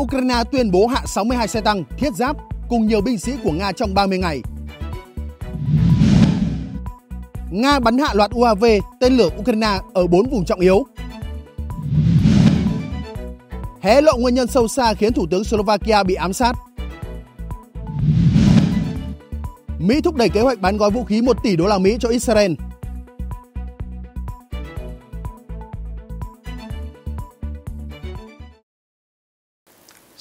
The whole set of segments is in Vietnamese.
Ukraine tuyên bố hạ 62 xe tăng, thiết giáp cùng nhiều binh sĩ của Nga trong 30 ngày. Nga bắn hạ loạt UAV tên lửa Ukraine ở 4 vùng trọng yếu. Hé lộ nguyên nhân sâu xa khiến Thủ tướng Slovakia bị ám sát. Mỹ thúc đẩy kế hoạch bán gói vũ khí 1 tỷ đô la Mỹ cho Israel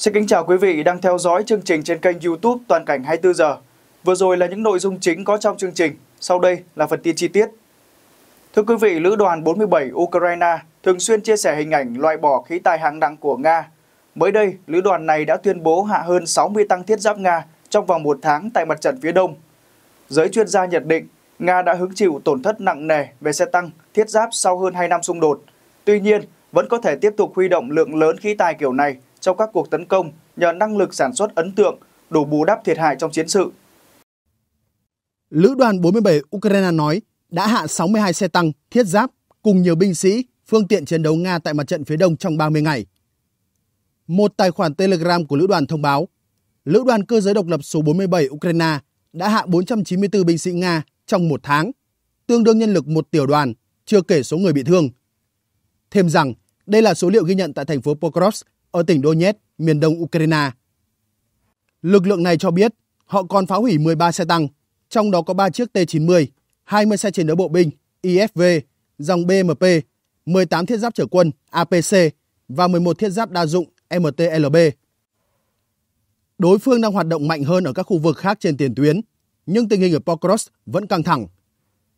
Xin kính chào quý vị đang theo dõi chương trình trên kênh YouTube Toàn cảnh 24 giờ. Vừa rồi là những nội dung chính có trong chương trình, sau đây là phần tin chi tiết. Thưa quý vị, lữ đoàn 47 Ukraine thường xuyên chia sẻ hình ảnh loại bỏ khí tài hạng nặng của Nga. Mới đây, lữ đoàn này đã tuyên bố hạ hơn 60 tăng thiết giáp Nga trong vòng một tháng tại mặt trận phía đông. Giới chuyên gia nhận định, Nga đã hứng chịu tổn thất nặng nề về xe tăng, thiết giáp sau hơn 2 năm xung đột. Tuy nhiên, vẫn có thể tiếp tục huy động lượng lớn khí tài kiểu này trong các cuộc tấn công nhờ năng lực sản xuất ấn tượng, đủ bù đắp thiệt hại trong chiến sự. Lữ đoàn 47 Ukraine nói đã hạ 62 xe tăng, thiết giáp cùng nhiều binh sĩ, phương tiện chiến đấu Nga tại mặt trận phía đông trong 30 ngày. Một tài khoản Telegram của lữ đoàn thông báo, lữ đoàn cơ giới độc lập số 47 Ukraine đã hạ 494 binh sĩ Nga trong một tháng, tương đương nhân lực một tiểu đoàn, chưa kể số người bị thương. Thêm rằng, đây là số liệu ghi nhận tại thành phố Pokrovsk ở tỉnh Donetsk, miền đông Ukraine. Lực lượng này cho biết họ còn phá hủy 13 xe tăng, trong đó có 3 chiếc T-90, 20 xe chiến đấu bộ binh IFV, dòng BMP, 18 thiết giáp trở quân APC và 11 thiết giáp đa dụng MTLB. Đối phương đang hoạt động mạnh hơn ở các khu vực khác trên tiền tuyến, nhưng tình hình ở Pokrovsk vẫn căng thẳng.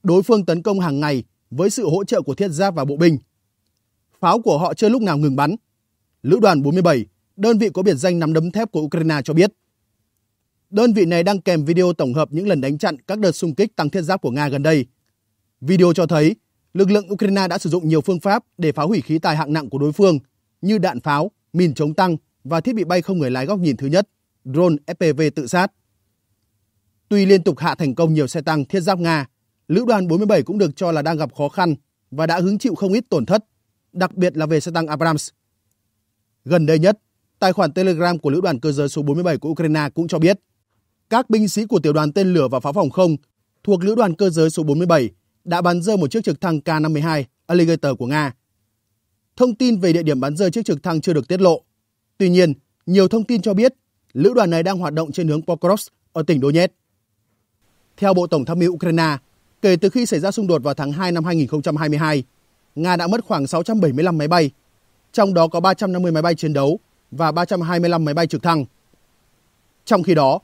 Đối phương tấn công hàng ngày với sự hỗ trợ của thiết giáp và bộ binh. Pháo của họ chưa lúc nào ngừng bắn, Lữ đoàn 47, đơn vị có biệt danh nắm đấm thép của Ukraine cho biết. Đơn vị này đang kèm video tổng hợp những lần đánh chặn các đợt xung kích tăng thiết giáp của Nga gần đây. Video cho thấy lực lượng Ukraine đã sử dụng nhiều phương pháp để phá hủy khí tài hạng nặng của đối phương như đạn pháo, mìn chống tăng và thiết bị bay không người lái góc nhìn thứ nhất, drone FPV tự sát. Tuy liên tục hạ thành công nhiều xe tăng thiết giáp Nga, Lữ đoàn 47 cũng được cho là đang gặp khó khăn và đã hứng chịu không ít tổn thất, đặc biệt là về xe tăng Abrams. Gần đây nhất, tài khoản Telegram của Lữ đoàn cơ giới số 47 của Ukraine cũng cho biết, các binh sĩ của tiểu đoàn tên lửa và pháo phòng không thuộc Lữ đoàn cơ giới số 47 đã bắn rơi một chiếc trực thăng K-52 Alligator của Nga. Thông tin về địa điểm bắn rơi chiếc trực thăng chưa được tiết lộ. Tuy nhiên, nhiều thông tin cho biết lữ đoàn này đang hoạt động trên hướng Pokrovsk ở tỉnh Donetsk. Theo Bộ Tổng tham mưu Ukraine, kể từ khi xảy ra xung đột vào tháng 2 năm 2022, Nga đã mất khoảng 675 máy bay trong đó có 350 máy bay chiến đấu và 325 máy bay trực thăng. Trong khi đó,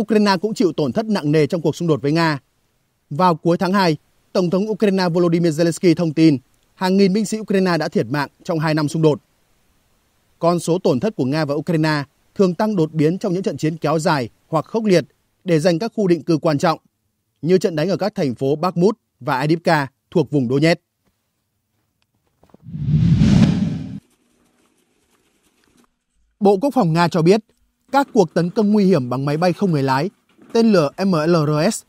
Ukraine cũng chịu tổn thất nặng nề trong cuộc xung đột với Nga. Vào cuối tháng 2, Tổng thống Ukraine Volodymyr Zelensky thông tin hàng nghìn binh sĩ Ukraine đã thiệt mạng trong hai năm xung đột. Con số tổn thất của Nga và Ukraine thường tăng đột biến trong những trận chiến kéo dài hoặc khốc liệt để giành các khu định cư quan trọng, như trận đánh ở các thành phố Bakhmut và Adivka thuộc vùng Donetsk. Bộ Quốc phòng Nga cho biết các cuộc tấn công nguy hiểm bằng máy bay không người lái, tên lửa MLRS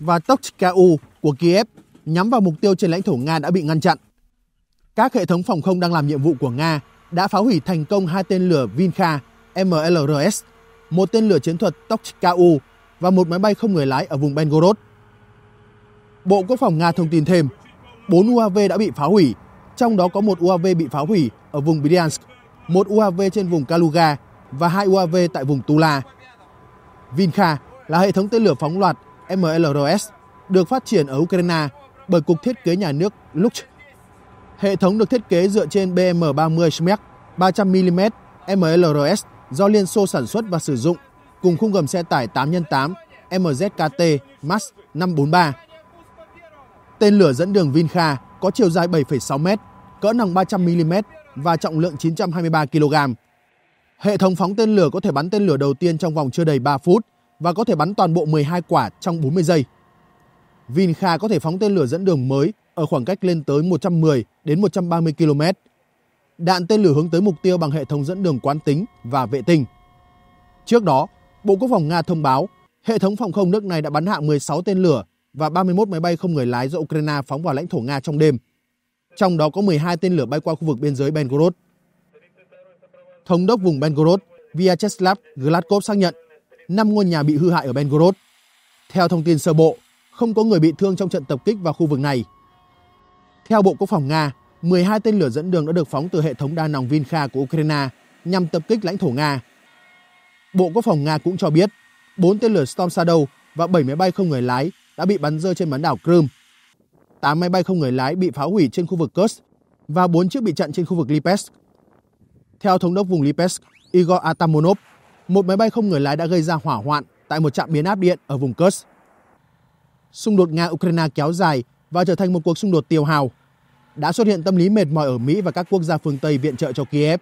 và Tochka-U của Kiev nhắm vào mục tiêu trên lãnh thổ Nga đã bị ngăn chặn. Các hệ thống phòng không đang làm nhiệm vụ của Nga đã phá hủy thành công hai tên lửa Vinkha MLRS, một tên lửa chiến thuật Tochka-U và một máy bay không người lái ở vùng Belgorod. Bộ Quốc phòng Nga thông tin thêm, 4 UAV đã bị phá hủy, trong đó có một UAV bị phá hủy ở vùng Bryansk một UAV trên vùng Kaluga và hai UAV tại vùng Tula. Vinkha là hệ thống tên lửa phóng loạt MLRS được phát triển ở Ukraine bởi Cục Thiết kế Nhà nước Lux. Hệ thống được thiết kế dựa trên BM-30 Smek 300mm MLRS do Liên Xô sản xuất và sử dụng cùng khung gầm xe tải 8x8 MZKT MAX 543. Tên lửa dẫn đường Vinkha có chiều dài 7,6m, cỡ nòng 300mm và trọng lượng 923 kg. Hệ thống phóng tên lửa có thể bắn tên lửa đầu tiên trong vòng chưa đầy 3 phút và có thể bắn toàn bộ 12 quả trong 40 giây. Vinkha có thể phóng tên lửa dẫn đường mới ở khoảng cách lên tới 110 đến 130 km. Đạn tên lửa hướng tới mục tiêu bằng hệ thống dẫn đường quán tính và vệ tinh. Trước đó, Bộ Quốc phòng Nga thông báo hệ thống phòng không nước này đã bắn hạ 16 tên lửa và 31 máy bay không người lái do Ukraine phóng vào lãnh thổ Nga trong đêm trong đó có 12 tên lửa bay qua khu vực biên giới Belgorod. Thống đốc vùng Belgorod Vyacheslav Gladkov xác nhận 5 ngôi nhà bị hư hại ở Belgorod. Theo thông tin sơ bộ, không có người bị thương trong trận tập kích vào khu vực này. Theo Bộ Quốc phòng Nga, 12 tên lửa dẫn đường đã được phóng từ hệ thống đa nòng Vinkha của Ukraine nhằm tập kích lãnh thổ Nga. Bộ Quốc phòng Nga cũng cho biết, 4 tên lửa Storm Shadow và 7 máy bay không người lái đã bị bắn rơi trên bán đảo Crimea 8 máy bay không người lái bị phá hủy trên khu vực Kursk và 4 chiếc bị chặn trên khu vực Lipetsk. Theo thống đốc vùng Lipetsk Igor Atamonov, một máy bay không người lái đã gây ra hỏa hoạn tại một trạm biến áp điện ở vùng Kursk. Xung đột Nga-Ukraine kéo dài và trở thành một cuộc xung đột tiêu hào. Đã xuất hiện tâm lý mệt mỏi ở Mỹ và các quốc gia phương Tây viện trợ cho Kiev.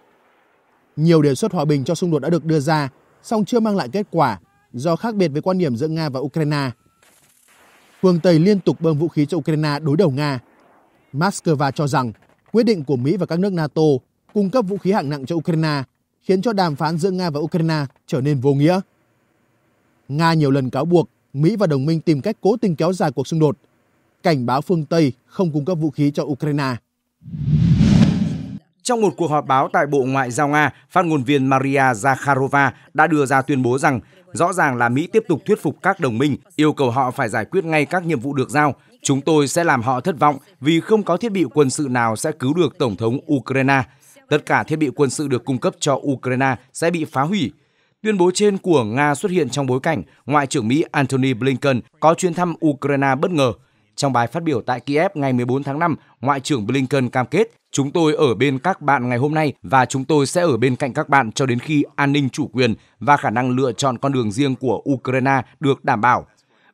Nhiều đề xuất hòa bình cho xung đột đã được đưa ra, song chưa mang lại kết quả do khác biệt với quan điểm giữa Nga và Ukraine – phương Tây liên tục bơm vũ khí cho Ukraine đối đầu Nga. Moscow cho rằng quyết định của Mỹ và các nước NATO cung cấp vũ khí hạng nặng cho Ukraine khiến cho đàm phán giữa Nga và Ukraine trở nên vô nghĩa. Nga nhiều lần cáo buộc Mỹ và đồng minh tìm cách cố tình kéo dài cuộc xung đột, cảnh báo phương Tây không cung cấp vũ khí cho Ukraine. Trong một cuộc họp báo tại Bộ Ngoại giao Nga, phát ngôn viên Maria Zakharova đã đưa ra tuyên bố rằng Rõ ràng là Mỹ tiếp tục thuyết phục các đồng minh, yêu cầu họ phải giải quyết ngay các nhiệm vụ được giao. Chúng tôi sẽ làm họ thất vọng vì không có thiết bị quân sự nào sẽ cứu được Tổng thống Ukraine. Tất cả thiết bị quân sự được cung cấp cho Ukraine sẽ bị phá hủy. Tuyên bố trên của Nga xuất hiện trong bối cảnh Ngoại trưởng Mỹ Antony Blinken có chuyến thăm Ukraine bất ngờ – trong bài phát biểu tại Kiev ngày 14 tháng 5, Ngoại trưởng Blinken cam kết Chúng tôi ở bên các bạn ngày hôm nay và chúng tôi sẽ ở bên cạnh các bạn cho đến khi an ninh chủ quyền và khả năng lựa chọn con đường riêng của Ukraine được đảm bảo.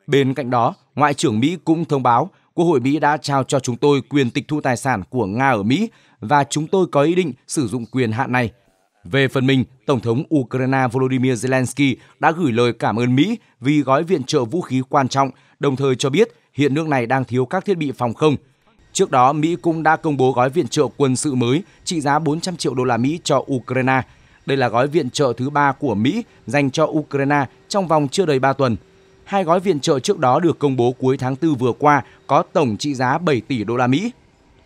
Bên cạnh đó, Ngoại trưởng Mỹ cũng thông báo Quốc hội Mỹ đã trao cho chúng tôi quyền tịch thu tài sản của Nga ở Mỹ và chúng tôi có ý định sử dụng quyền hạn này. Về phần mình, Tổng thống Ukraine Volodymyr Zelensky đã gửi lời cảm ơn Mỹ vì gói viện trợ vũ khí quan trọng, đồng thời cho biết hiện nước này đang thiếu các thiết bị phòng không. Trước đó, Mỹ cũng đã công bố gói viện trợ quân sự mới trị giá 400 triệu đô la Mỹ cho Ukraine. Đây là gói viện trợ thứ ba của Mỹ dành cho Ukraine trong vòng chưa đầy 3 tuần. Hai gói viện trợ trước đó được công bố cuối tháng 4 vừa qua có tổng trị giá 7 tỷ đô la Mỹ.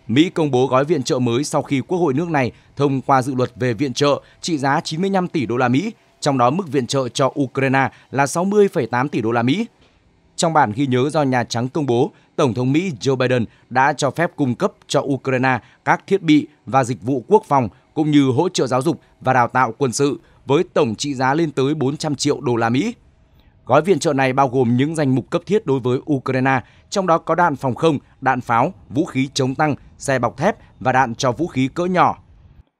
Mỹ công bố gói viện trợ mới sau khi Quốc hội nước này thông qua dự luật về viện trợ trị giá 95 tỷ đô la Mỹ, trong đó mức viện trợ cho Ukraine là 60,8 tỷ đô la Mỹ. Trong bản ghi nhớ do Nhà Trắng công bố, Tổng thống Mỹ Joe Biden đã cho phép cung cấp cho Ukraine các thiết bị và dịch vụ quốc phòng cũng như hỗ trợ giáo dục và đào tạo quân sự với tổng trị giá lên tới 400 triệu đô la Mỹ. Gói viện trợ này bao gồm những danh mục cấp thiết đối với Ukraine, trong đó có đạn phòng không, đạn pháo, vũ khí chống tăng, xe bọc thép và đạn cho vũ khí cỡ nhỏ.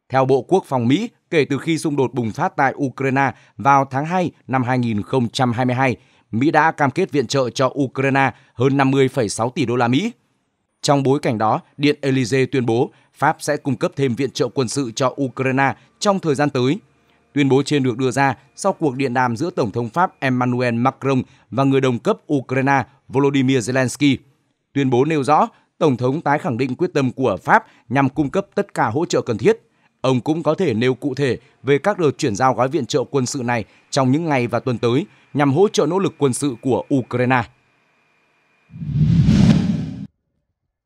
Theo Bộ Quốc phòng Mỹ, kể từ khi xung đột bùng phát tại Ukraine vào tháng 2 năm 2022, Mỹ đã cam kết viện trợ cho Ukraine hơn 50,6 tỷ đô la Mỹ. Trong bối cảnh đó, Điện Elysee tuyên bố Pháp sẽ cung cấp thêm viện trợ quân sự cho Ukraine trong thời gian tới. Tuyên bố trên được đưa ra sau cuộc điện đàm giữa Tổng thống Pháp Emmanuel Macron và người đồng cấp Ukraine Volodymyr Zelensky. Tuyên bố nêu rõ Tổng thống tái khẳng định quyết tâm của Pháp nhằm cung cấp tất cả hỗ trợ cần thiết. Ông cũng có thể nêu cụ thể về các đợt chuyển giao gói viện trợ quân sự này trong những ngày và tuần tới nhằm hỗ trợ nỗ lực quân sự của Ukraine.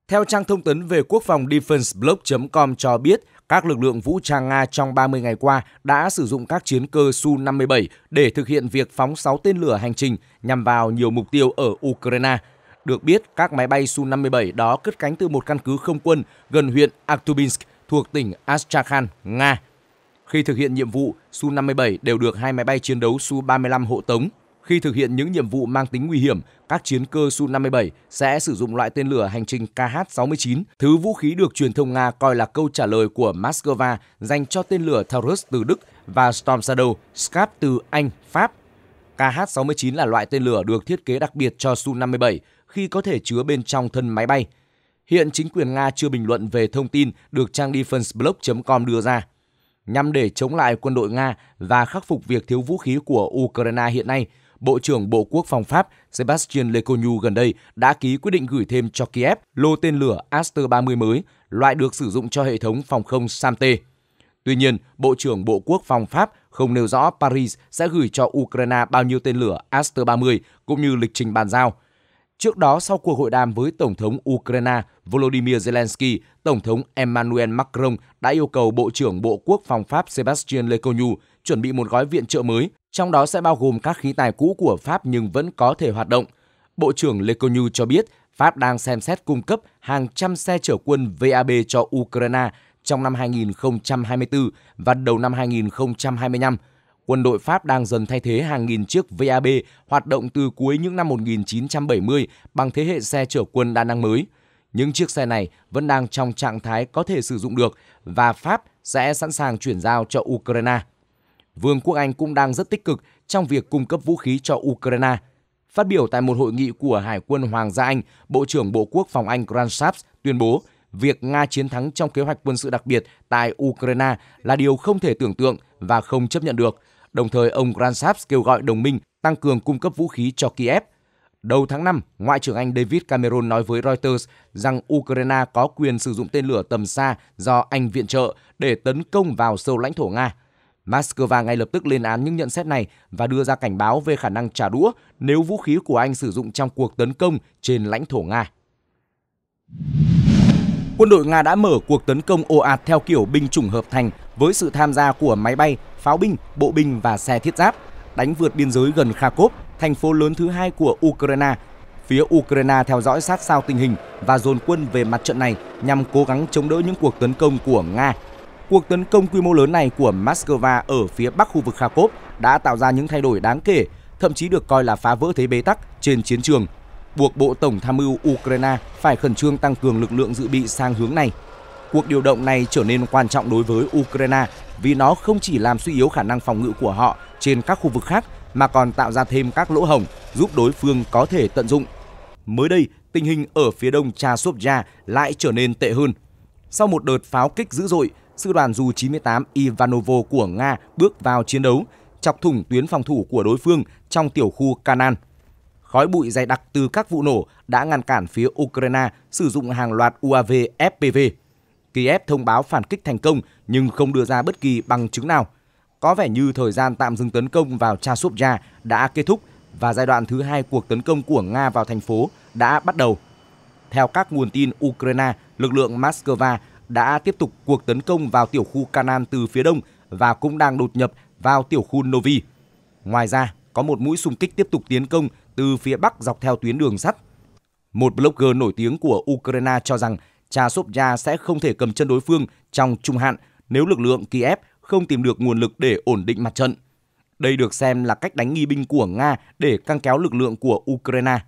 Theo trang thông tấn về quốc phòng defenseblog.com cho biết, các lực lượng vũ trang Nga trong 30 ngày qua đã sử dụng các chiến cơ Su-57 để thực hiện việc phóng 6 tên lửa hành trình nhằm vào nhiều mục tiêu ở Ukraine. Được biết, các máy bay Su-57 đó cất cánh từ một căn cứ không quân gần huyện Aktubinsk thuộc tỉnh Astrakhan, Nga. Khi thực hiện nhiệm vụ, Su-57 đều được hai máy bay chiến đấu Su-35 hộ tống khi thực hiện những nhiệm vụ mang tính nguy hiểm, các chiến cơ Su-57 sẽ sử dụng loại tên lửa hành trình KH-69, thứ vũ khí được truyền thông Nga coi là câu trả lời của Moscow dành cho tên lửa Taurus từ Đức và Storm Shadow Scab từ Anh, Pháp. KH-69 là loại tên lửa được thiết kế đặc biệt cho Su-57 khi có thể chứa bên trong thân máy bay. Hiện chính quyền Nga chưa bình luận về thông tin được trang defenseblog.com đưa ra nhằm để chống lại quân đội Nga và khắc phục việc thiếu vũ khí của Ukraine hiện nay, Bộ trưởng Bộ Quốc phòng Pháp Sebastien Lecornu gần đây đã ký quyết định gửi thêm cho Kiev lô tên lửa Aster 30 mới, loại được sử dụng cho hệ thống phòng không SAMT. Tuy nhiên, Bộ trưởng Bộ Quốc phòng Pháp không nêu rõ Paris sẽ gửi cho Ukraine bao nhiêu tên lửa Aster 30 cũng như lịch trình bàn giao. Trước đó, sau cuộc hội đàm với Tổng thống Ukraine Volodymyr Zelensky, Tổng thống Emmanuel Macron đã yêu cầu Bộ trưởng Bộ Quốc phòng Pháp Sebastien Lecornu chuẩn bị một gói viện trợ mới, trong đó sẽ bao gồm các khí tài cũ của Pháp nhưng vẫn có thể hoạt động. Bộ trưởng Le Conu cho biết Pháp đang xem xét cung cấp hàng trăm xe chở quân VAB cho Ukraine trong năm 2024 và đầu năm 2025. Quân đội Pháp đang dần thay thế hàng nghìn chiếc VAB hoạt động từ cuối những năm 1970 bằng thế hệ xe chở quân đa năng mới. Những chiếc xe này vẫn đang trong trạng thái có thể sử dụng được và Pháp sẽ sẵn sàng chuyển giao cho Ukraine. Vương quốc Anh cũng đang rất tích cực trong việc cung cấp vũ khí cho Ukraine. Phát biểu tại một hội nghị của Hải quân Hoàng gia Anh, Bộ trưởng Bộ Quốc phòng Anh Grant Shapps tuyên bố việc Nga chiến thắng trong kế hoạch quân sự đặc biệt tại Ukraine là điều không thể tưởng tượng và không chấp nhận được. Đồng thời, ông Grant Shapps kêu gọi đồng minh tăng cường cung cấp vũ khí cho Kiev. Đầu tháng 5, Ngoại trưởng Anh David Cameron nói với Reuters rằng Ukraine có quyền sử dụng tên lửa tầm xa do Anh viện trợ để tấn công vào sâu lãnh thổ Nga – Moscow ngay lập tức lên án những nhận xét này và đưa ra cảnh báo về khả năng trả đũa nếu vũ khí của Anh sử dụng trong cuộc tấn công trên lãnh thổ Nga. Quân đội Nga đã mở cuộc tấn công ồ ạt theo kiểu binh chủng hợp thành với sự tham gia của máy bay, pháo binh, bộ binh và xe thiết giáp, đánh vượt biên giới gần Kharkov, thành phố lớn thứ hai của Ukraine. Phía Ukraine theo dõi sát sao tình hình và dồn quân về mặt trận này nhằm cố gắng chống đỡ những cuộc tấn công của Nga Cuộc tấn công quy mô lớn này của Moscow ở phía bắc khu vực Kharkov đã tạo ra những thay đổi đáng kể, thậm chí được coi là phá vỡ thế bế tắc trên chiến trường, buộc Bộ Tổng tham mưu Ukraine phải khẩn trương tăng cường lực lượng dự bị sang hướng này. Cuộc điều động này trở nên quan trọng đối với Ukraine vì nó không chỉ làm suy yếu khả năng phòng ngự của họ trên các khu vực khác mà còn tạo ra thêm các lỗ hổng giúp đối phương có thể tận dụng. Mới đây, tình hình ở phía đông Chasovya lại trở nên tệ hơn. Sau một đợt pháo kích dữ dội, sư đoàn Ju-98 Ivanovo của Nga bước vào chiến đấu, chọc thủng tuyến phòng thủ của đối phương trong tiểu khu Kanan. Khói bụi dày đặc từ các vụ nổ đã ngăn cản phía Ukraine sử dụng hàng loạt UAV FPV. Kiev thông báo phản kích thành công nhưng không đưa ra bất kỳ bằng chứng nào. Có vẻ như thời gian tạm dừng tấn công vào Chasovya đã kết thúc và giai đoạn thứ hai cuộc tấn công của Nga vào thành phố đã bắt đầu. Theo các nguồn tin Ukraine, lực lượng Moscow đã tiếp tục cuộc tấn công vào tiểu khu Kanan từ phía đông và cũng đang đột nhập vào tiểu khu Novi. Ngoài ra, có một mũi xung kích tiếp tục tiến công từ phía bắc dọc theo tuyến đường sắt. Một blogger nổi tiếng của Ukraine cho rằng Cha Sopya sẽ không thể cầm chân đối phương trong trung hạn nếu lực lượng Kiev không tìm được nguồn lực để ổn định mặt trận. Đây được xem là cách đánh nghi binh của Nga để căng kéo lực lượng của Ukraine.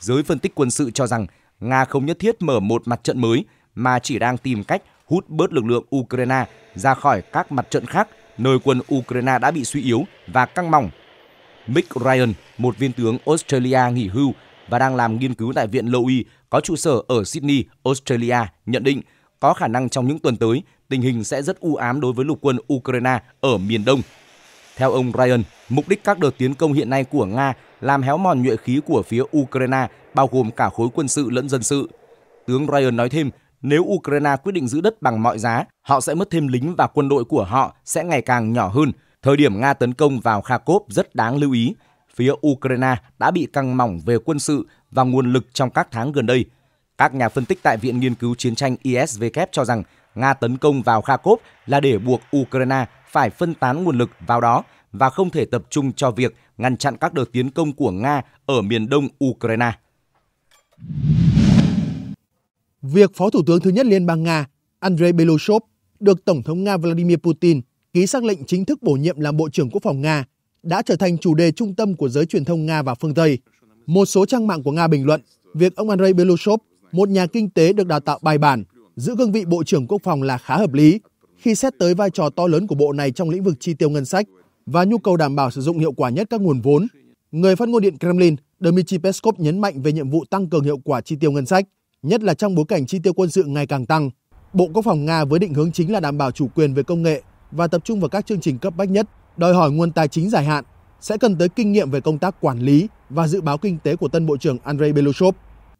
Giới phân tích quân sự cho rằng Nga không nhất thiết mở một mặt trận mới mà chỉ đang tìm cách hút bớt lực lượng Ukraine ra khỏi các mặt trận khác nơi quân Ukraine đã bị suy yếu và căng mỏng. Mick Ryan, một viên tướng Australia nghỉ hưu và đang làm nghiên cứu tại Viện Lowy có trụ sở ở Sydney, Australia, nhận định có khả năng trong những tuần tới, tình hình sẽ rất u ám đối với lục quân Ukraine ở miền Đông. Theo ông Ryan, mục đích các đợt tiến công hiện nay của Nga làm héo mòn nhuệ khí của phía Ukraine, bao gồm cả khối quân sự lẫn dân sự. Tướng Ryan nói thêm, nếu Ukraine quyết định giữ đất bằng mọi giá, họ sẽ mất thêm lính và quân đội của họ sẽ ngày càng nhỏ hơn. Thời điểm Nga tấn công vào Kharkov rất đáng lưu ý. Phía Ukraine đã bị căng mỏng về quân sự và nguồn lực trong các tháng gần đây. Các nhà phân tích tại Viện Nghiên cứu Chiến tranh ISW cho rằng Nga tấn công vào Kharkov là để buộc Ukraine phải phân tán nguồn lực vào đó và không thể tập trung cho việc ngăn chặn các đợt tiến công của Nga ở miền đông Ukraine. Việc Phó Thủ tướng thứ nhất Liên bang Nga Andrei Beloshov được Tổng thống Nga Vladimir Putin ký xác lệnh chính thức bổ nhiệm làm Bộ trưởng Quốc phòng Nga đã trở thành chủ đề trung tâm của giới truyền thông Nga và phương Tây. Một số trang mạng của Nga bình luận việc ông Andrei Beloshov, một nhà kinh tế được đào tạo bài bản, giữ cương vị Bộ trưởng Quốc phòng là khá hợp lý khi xét tới vai trò to lớn của bộ này trong lĩnh vực chi tiêu ngân sách và nhu cầu đảm bảo sử dụng hiệu quả nhất các nguồn vốn. Người phát ngôn điện Kremlin Dmitry Peskov nhấn mạnh về nhiệm vụ tăng cường hiệu quả chi tiêu ngân sách – nhất là trong bối cảnh chi tiêu quân sự ngày càng tăng. Bộ Quốc phòng Nga với định hướng chính là đảm bảo chủ quyền về công nghệ và tập trung vào các chương trình cấp bách nhất, đòi hỏi nguồn tài chính dài hạn, sẽ cần tới kinh nghiệm về công tác quản lý và dự báo kinh tế của tân Bộ trưởng Andrei Belousov,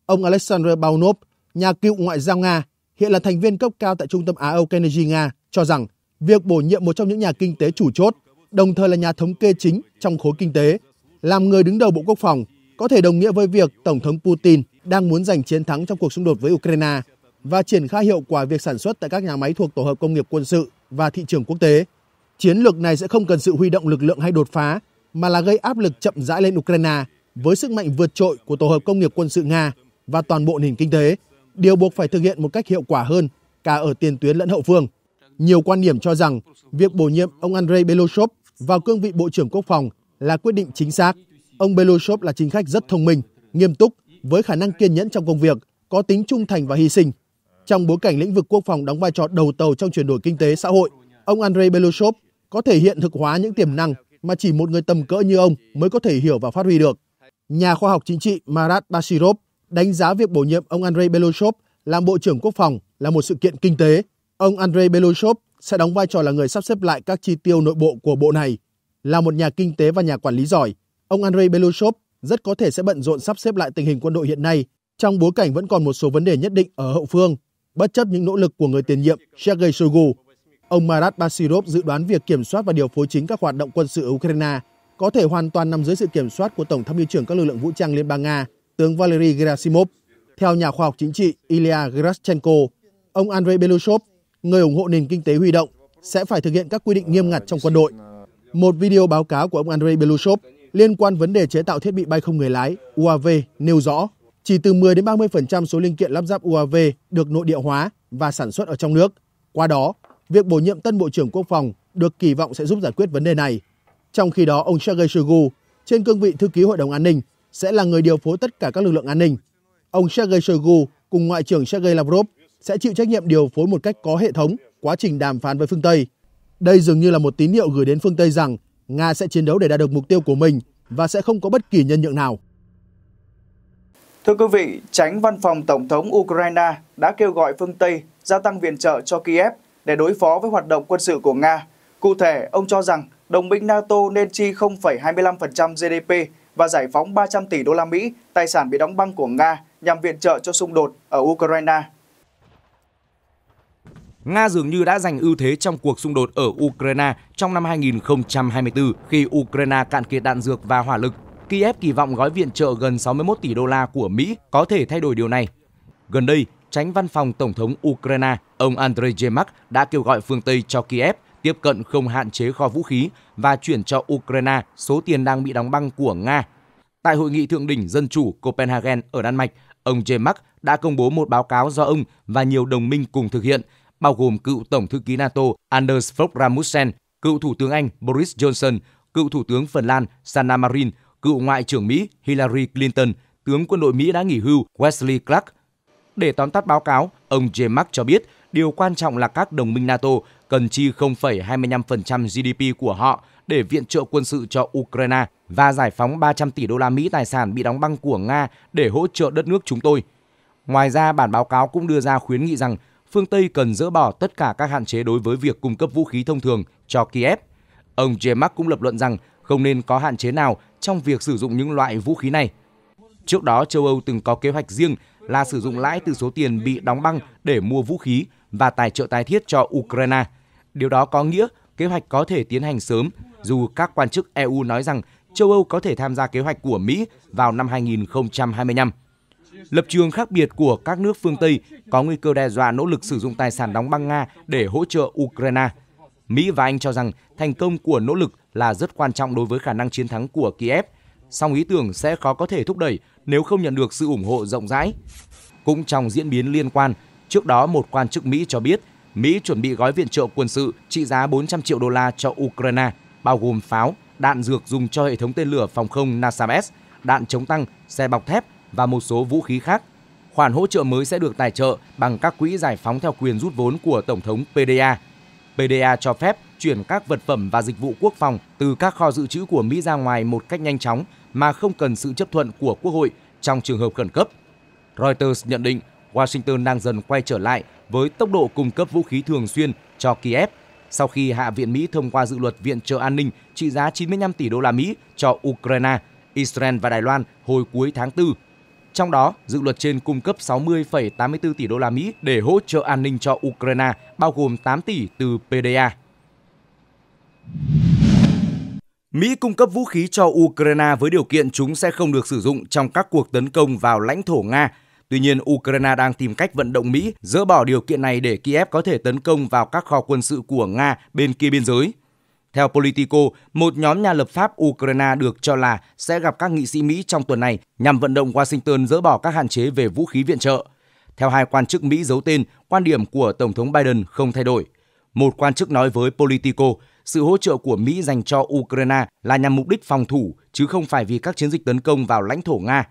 Ông Alexander Baunov, nhà cựu ngoại giao Nga, hiện là thành viên cấp cao tại Trung tâm Á-Âu Carnegie Nga, cho rằng việc bổ nhiệm một trong những nhà kinh tế chủ chốt, đồng thời là nhà thống kê chính trong khối kinh tế, làm người đứng đầu Bộ Quốc phòng có thể đồng nghĩa với việc Tổng thống Putin đang muốn giành chiến thắng trong cuộc xung đột với Ukraine và triển khai hiệu quả việc sản xuất tại các nhà máy thuộc tổ hợp công nghiệp quân sự và thị trường quốc tế. Chiến lược này sẽ không cần sự huy động lực lượng hay đột phá, mà là gây áp lực chậm rãi lên Ukraine với sức mạnh vượt trội của tổ hợp công nghiệp quân sự Nga và toàn bộ nền kinh tế, điều buộc phải thực hiện một cách hiệu quả hơn cả ở tiền tuyến lẫn hậu phương. Nhiều quan điểm cho rằng việc bổ nhiệm ông Andrei Beloshov vào cương vị Bộ trưởng Quốc phòng là quyết định chính xác. Ông Beloshov là chính khách rất thông minh, nghiêm túc với khả năng kiên nhẫn trong công việc, có tính trung thành và hy sinh. Trong bối cảnh lĩnh vực quốc phòng đóng vai trò đầu tàu trong chuyển đổi kinh tế xã hội, ông Andrei Belousov có thể hiện thực hóa những tiềm năng mà chỉ một người tầm cỡ như ông mới có thể hiểu và phát huy được. Nhà khoa học chính trị Marat Bashirov đánh giá việc bổ nhiệm ông Andrei Belousov làm Bộ trưởng Quốc phòng là một sự kiện kinh tế. Ông Andrei Belousov sẽ đóng vai trò là người sắp xếp lại các chi tiêu nội bộ của bộ này. Là một nhà kinh tế và nhà quản lý giỏi, ông Andrei Belousov rất có thể sẽ bận rộn sắp xếp lại tình hình quân đội hiện nay trong bối cảnh vẫn còn một số vấn đề nhất định ở hậu phương, bất chấp những nỗ lực của người tiền nhiệm Sergei Shoigu. Ông Marat Basirov dự đoán việc kiểm soát và điều phối chính các hoạt động quân sự ở Ukraine có thể hoàn toàn nằm dưới sự kiểm soát của Tổng tham mưu trưởng các lực lượng vũ trang Liên bang Nga, tướng Valery Gerasimov. Theo nhà khoa học chính trị Ilya Graschenko, ông Andrei Belushov, người ủng hộ nền kinh tế huy động, sẽ phải thực hiện các quy định nghiêm ngặt trong quân đội. Một video báo cáo của ông Andrei Belushov liên quan vấn đề chế tạo thiết bị bay không người lái UAV nêu rõ chỉ từ 10 đến 30% số linh kiện lắp ráp UAV được nội địa hóa và sản xuất ở trong nước. Qua đó, việc bổ nhiệm tân Bộ trưởng Quốc phòng được kỳ vọng sẽ giúp giải quyết vấn đề này. Trong khi đó, ông Sergei Shoigu trên cương vị thư ký Hội đồng An ninh sẽ là người điều phối tất cả các lực lượng an ninh. Ông Sergei Shoigu cùng Ngoại trưởng Sergei Lavrov sẽ chịu trách nhiệm điều phối một cách có hệ thống quá trình đàm phán với phương Tây. Đây dường như là một tín hiệu gửi đến phương Tây rằng Nga sẽ chiến đấu để đạt được mục tiêu của mình và sẽ không có bất kỳ nhân nhượng nào. Thưa quý vị, tránh văn phòng Tổng thống Ukraine đã kêu gọi phương Tây gia tăng viện trợ cho Kiev để đối phó với hoạt động quân sự của Nga. Cụ thể, ông cho rằng đồng minh NATO nên chi 0,25% GDP và giải phóng 300 tỷ đô la Mỹ tài sản bị đóng băng của Nga nhằm viện trợ cho xung đột ở Ukraine. Nga dường như đã giành ưu thế trong cuộc xung đột ở Ukraine trong năm 2024 khi Ukraine cạn kiệt đạn dược và hỏa lực. Kiev kỳ vọng gói viện trợ gần 61 tỷ đô la của Mỹ có thể thay đổi điều này. Gần đây, tránh văn phòng Tổng thống Ukraine, ông Andrei Yemak đã kêu gọi phương Tây cho Kiev tiếp cận không hạn chế kho vũ khí và chuyển cho Ukraine số tiền đang bị đóng băng của Nga. Tại hội nghị thượng đỉnh dân chủ Copenhagen ở Đan Mạch, ông Yemak đã công bố một báo cáo do ông và nhiều đồng minh cùng thực hiện – bao gồm cựu Tổng thư ký NATO Anders Fogh Rasmussen, cựu Thủ tướng Anh Boris Johnson, cựu Thủ tướng Phần Lan Sanna Marin, cựu Ngoại trưởng Mỹ Hillary Clinton, tướng quân đội Mỹ đã nghỉ hưu Wesley Clark. Để tóm tắt báo cáo, ông James cho biết điều quan trọng là các đồng minh NATO cần chi 0,25% GDP của họ để viện trợ quân sự cho Ukraine và giải phóng 300 tỷ đô la Mỹ tài sản bị đóng băng của Nga để hỗ trợ đất nước chúng tôi. Ngoài ra, bản báo cáo cũng đưa ra khuyến nghị rằng phương Tây cần dỡ bỏ tất cả các hạn chế đối với việc cung cấp vũ khí thông thường cho Kiev. Ông Jemak cũng lập luận rằng không nên có hạn chế nào trong việc sử dụng những loại vũ khí này. Trước đó, châu Âu từng có kế hoạch riêng là sử dụng lãi từ số tiền bị đóng băng để mua vũ khí và tài trợ tái thiết cho Ukraine. Điều đó có nghĩa kế hoạch có thể tiến hành sớm, dù các quan chức EU nói rằng châu Âu có thể tham gia kế hoạch của Mỹ vào năm 2025. Lập trường khác biệt của các nước phương Tây có nguy cơ đe dọa nỗ lực sử dụng tài sản đóng băng Nga để hỗ trợ Ukraine. Mỹ và Anh cho rằng thành công của nỗ lực là rất quan trọng đối với khả năng chiến thắng của Kiev, song ý tưởng sẽ khó có thể thúc đẩy nếu không nhận được sự ủng hộ rộng rãi. Cũng trong diễn biến liên quan, trước đó một quan chức Mỹ cho biết Mỹ chuẩn bị gói viện trợ quân sự trị giá 400 triệu đô la cho Ukraine, bao gồm pháo, đạn dược dùng cho hệ thống tên lửa phòng không NASAMS, đạn chống tăng, xe bọc thép và một số vũ khí khác. Khoản hỗ trợ mới sẽ được tài trợ bằng các quỹ giải phóng theo quyền rút vốn của Tổng thống PDA. PDA cho phép chuyển các vật phẩm và dịch vụ quốc phòng từ các kho dự trữ của Mỹ ra ngoài một cách nhanh chóng mà không cần sự chấp thuận của Quốc hội trong trường hợp khẩn cấp. Reuters nhận định Washington đang dần quay trở lại với tốc độ cung cấp vũ khí thường xuyên cho Kiev sau khi Hạ viện Mỹ thông qua dự luật viện trợ an ninh trị giá 95 tỷ đô la Mỹ cho Ukraine, Israel và Đài Loan hồi cuối tháng 4 trong đó, dự luật trên cung cấp 60,84 tỷ đô la Mỹ để hỗ trợ an ninh cho Ukraine, bao gồm 8 tỷ từ PDA. Mỹ cung cấp vũ khí cho Ukraine với điều kiện chúng sẽ không được sử dụng trong các cuộc tấn công vào lãnh thổ Nga. Tuy nhiên, Ukraine đang tìm cách vận động Mỹ dỡ bỏ điều kiện này để Kiev có thể tấn công vào các kho quân sự của Nga bên kia biên giới. Theo Politico, một nhóm nhà lập pháp Ukraine được cho là sẽ gặp các nghị sĩ Mỹ trong tuần này nhằm vận động Washington dỡ bỏ các hạn chế về vũ khí viện trợ. Theo hai quan chức Mỹ giấu tên, quan điểm của Tổng thống Biden không thay đổi. Một quan chức nói với Politico, sự hỗ trợ của Mỹ dành cho Ukraine là nhằm mục đích phòng thủ, chứ không phải vì các chiến dịch tấn công vào lãnh thổ Nga.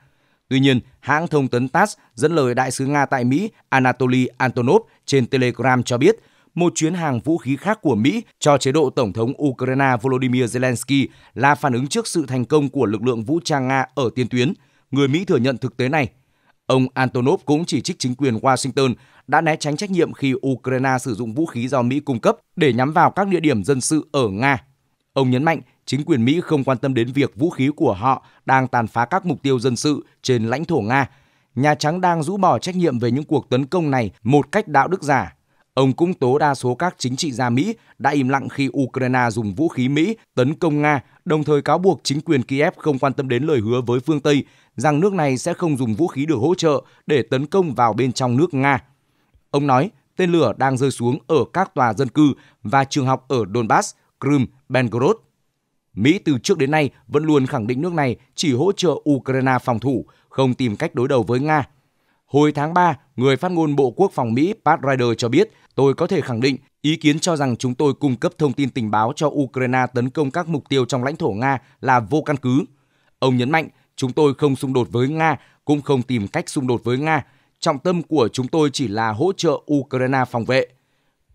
Tuy nhiên, hãng thông tấn TASS dẫn lời đại sứ Nga tại Mỹ Anatoly Antonov trên Telegram cho biết – một chuyến hàng vũ khí khác của Mỹ cho chế độ Tổng thống Ukraine Volodymyr Zelensky là phản ứng trước sự thành công của lực lượng vũ trang Nga ở tiền tuyến. Người Mỹ thừa nhận thực tế này. Ông Antonov cũng chỉ trích chính quyền Washington đã né tránh trách nhiệm khi Ukraine sử dụng vũ khí do Mỹ cung cấp để nhắm vào các địa điểm dân sự ở Nga. Ông nhấn mạnh chính quyền Mỹ không quan tâm đến việc vũ khí của họ đang tàn phá các mục tiêu dân sự trên lãnh thổ Nga. Nhà Trắng đang rũ bỏ trách nhiệm về những cuộc tấn công này một cách đạo đức giả Ông cũng tố đa số các chính trị gia Mỹ đã im lặng khi Ukraine dùng vũ khí Mỹ tấn công Nga, đồng thời cáo buộc chính quyền Kiev không quan tâm đến lời hứa với phương Tây rằng nước này sẽ không dùng vũ khí được hỗ trợ để tấn công vào bên trong nước Nga. Ông nói, tên lửa đang rơi xuống ở các tòa dân cư và trường học ở Donbass, Crimea, Belgorod. Mỹ từ trước đến nay vẫn luôn khẳng định nước này chỉ hỗ trợ Ukraine phòng thủ, không tìm cách đối đầu với Nga – Hồi tháng 3, người phát ngôn Bộ Quốc phòng Mỹ Pat Ryder cho biết, tôi có thể khẳng định ý kiến cho rằng chúng tôi cung cấp thông tin tình báo cho Ukraine tấn công các mục tiêu trong lãnh thổ Nga là vô căn cứ. Ông nhấn mạnh, chúng tôi không xung đột với Nga, cũng không tìm cách xung đột với Nga. Trọng tâm của chúng tôi chỉ là hỗ trợ Ukraine phòng vệ.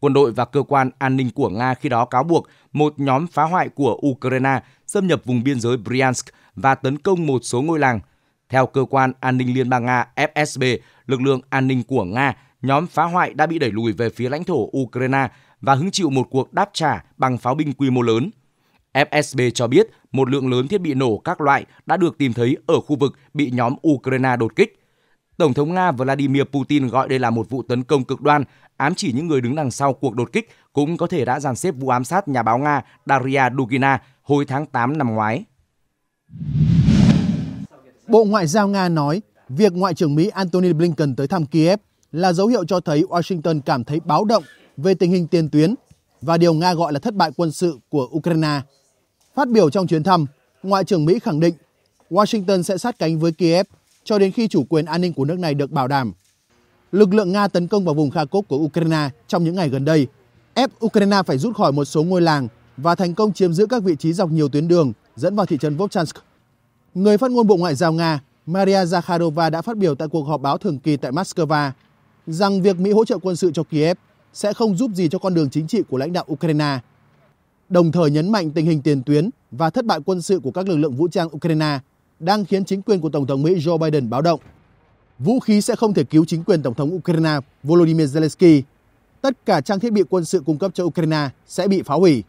Quân đội và cơ quan an ninh của Nga khi đó cáo buộc một nhóm phá hoại của Ukraine xâm nhập vùng biên giới Bryansk và tấn công một số ngôi làng – theo cơ quan an ninh Liên bang Nga FSB, lực lượng an ninh của Nga, nhóm phá hoại đã bị đẩy lùi về phía lãnh thổ Ukraine và hứng chịu một cuộc đáp trả bằng pháo binh quy mô lớn. FSB cho biết một lượng lớn thiết bị nổ các loại đã được tìm thấy ở khu vực bị nhóm Ukraine đột kích. Tổng thống Nga Vladimir Putin gọi đây là một vụ tấn công cực đoan, ám chỉ những người đứng đằng sau cuộc đột kích cũng có thể đã dàn xếp vụ ám sát nhà báo Nga Daria Dugina hồi tháng 8 năm ngoái. Bộ Ngoại giao Nga nói việc Ngoại trưởng Mỹ Antony Blinken tới thăm Kiev là dấu hiệu cho thấy Washington cảm thấy báo động về tình hình tiền tuyến và điều Nga gọi là thất bại quân sự của Ukraine. Phát biểu trong chuyến thăm, Ngoại trưởng Mỹ khẳng định Washington sẽ sát cánh với Kiev cho đến khi chủ quyền an ninh của nước này được bảo đảm. Lực lượng Nga tấn công vào vùng Kharkov của Ukraine trong những ngày gần đây, ép Ukraine phải rút khỏi một số ngôi làng và thành công chiếm giữ các vị trí dọc nhiều tuyến đường dẫn vào thị trấn Volchansk Người phát ngôn Bộ Ngoại giao Nga Maria Zakharova đã phát biểu tại cuộc họp báo thường kỳ tại Moscow rằng việc Mỹ hỗ trợ quân sự cho Kiev sẽ không giúp gì cho con đường chính trị của lãnh đạo Ukraine, đồng thời nhấn mạnh tình hình tiền tuyến và thất bại quân sự của các lực lượng vũ trang Ukraine đang khiến chính quyền của Tổng thống Mỹ Joe Biden báo động. Vũ khí sẽ không thể cứu chính quyền Tổng thống Ukraine Volodymyr Zelensky. Tất cả trang thiết bị quân sự cung cấp cho Ukraine sẽ bị phá hủy.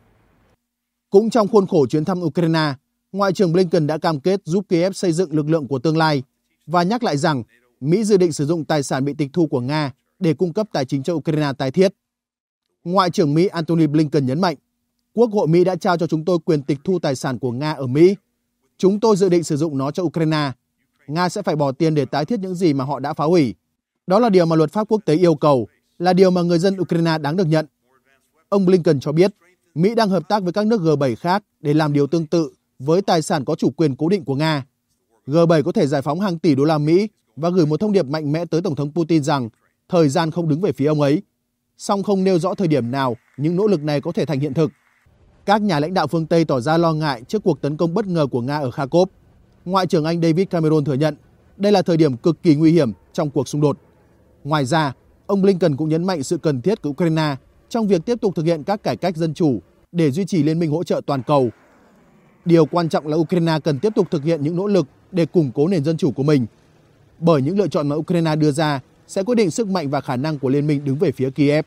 Cũng trong khuôn khổ chuyến thăm Ukraine, Ngoại trưởng Blinken đã cam kết giúp Kiev xây dựng lực lượng của tương lai và nhắc lại rằng Mỹ dự định sử dụng tài sản bị tịch thu của Nga để cung cấp tài chính cho Ukraine tái thiết. Ngoại trưởng Mỹ Antony Blinken nhấn mạnh, Quốc hội Mỹ đã trao cho chúng tôi quyền tịch thu tài sản của Nga ở Mỹ. Chúng tôi dự định sử dụng nó cho Ukraine. Nga sẽ phải bỏ tiền để tái thiết những gì mà họ đã phá hủy. Đó là điều mà luật pháp quốc tế yêu cầu, là điều mà người dân Ukraine đáng được nhận. Ông Blinken cho biết, Mỹ đang hợp tác với các nước G7 khác để làm điều tương tự với tài sản có chủ quyền cố định của Nga. G7 có thể giải phóng hàng tỷ đô la Mỹ và gửi một thông điệp mạnh mẽ tới Tổng thống Putin rằng thời gian không đứng về phía ông ấy. Song không nêu rõ thời điểm nào những nỗ lực này có thể thành hiện thực. Các nhà lãnh đạo phương Tây tỏ ra lo ngại trước cuộc tấn công bất ngờ của Nga ở Kharkov. Ngoại trưởng Anh David Cameron thừa nhận đây là thời điểm cực kỳ nguy hiểm trong cuộc xung đột. Ngoài ra, ông Blinken cũng nhấn mạnh sự cần thiết của Ukraine trong việc tiếp tục thực hiện các cải cách dân chủ để duy trì liên minh hỗ trợ toàn cầu Điều quan trọng là Ukraine cần tiếp tục thực hiện những nỗ lực để củng cố nền dân chủ của mình. Bởi những lựa chọn mà Ukraine đưa ra sẽ quyết định sức mạnh và khả năng của liên minh đứng về phía Kiev.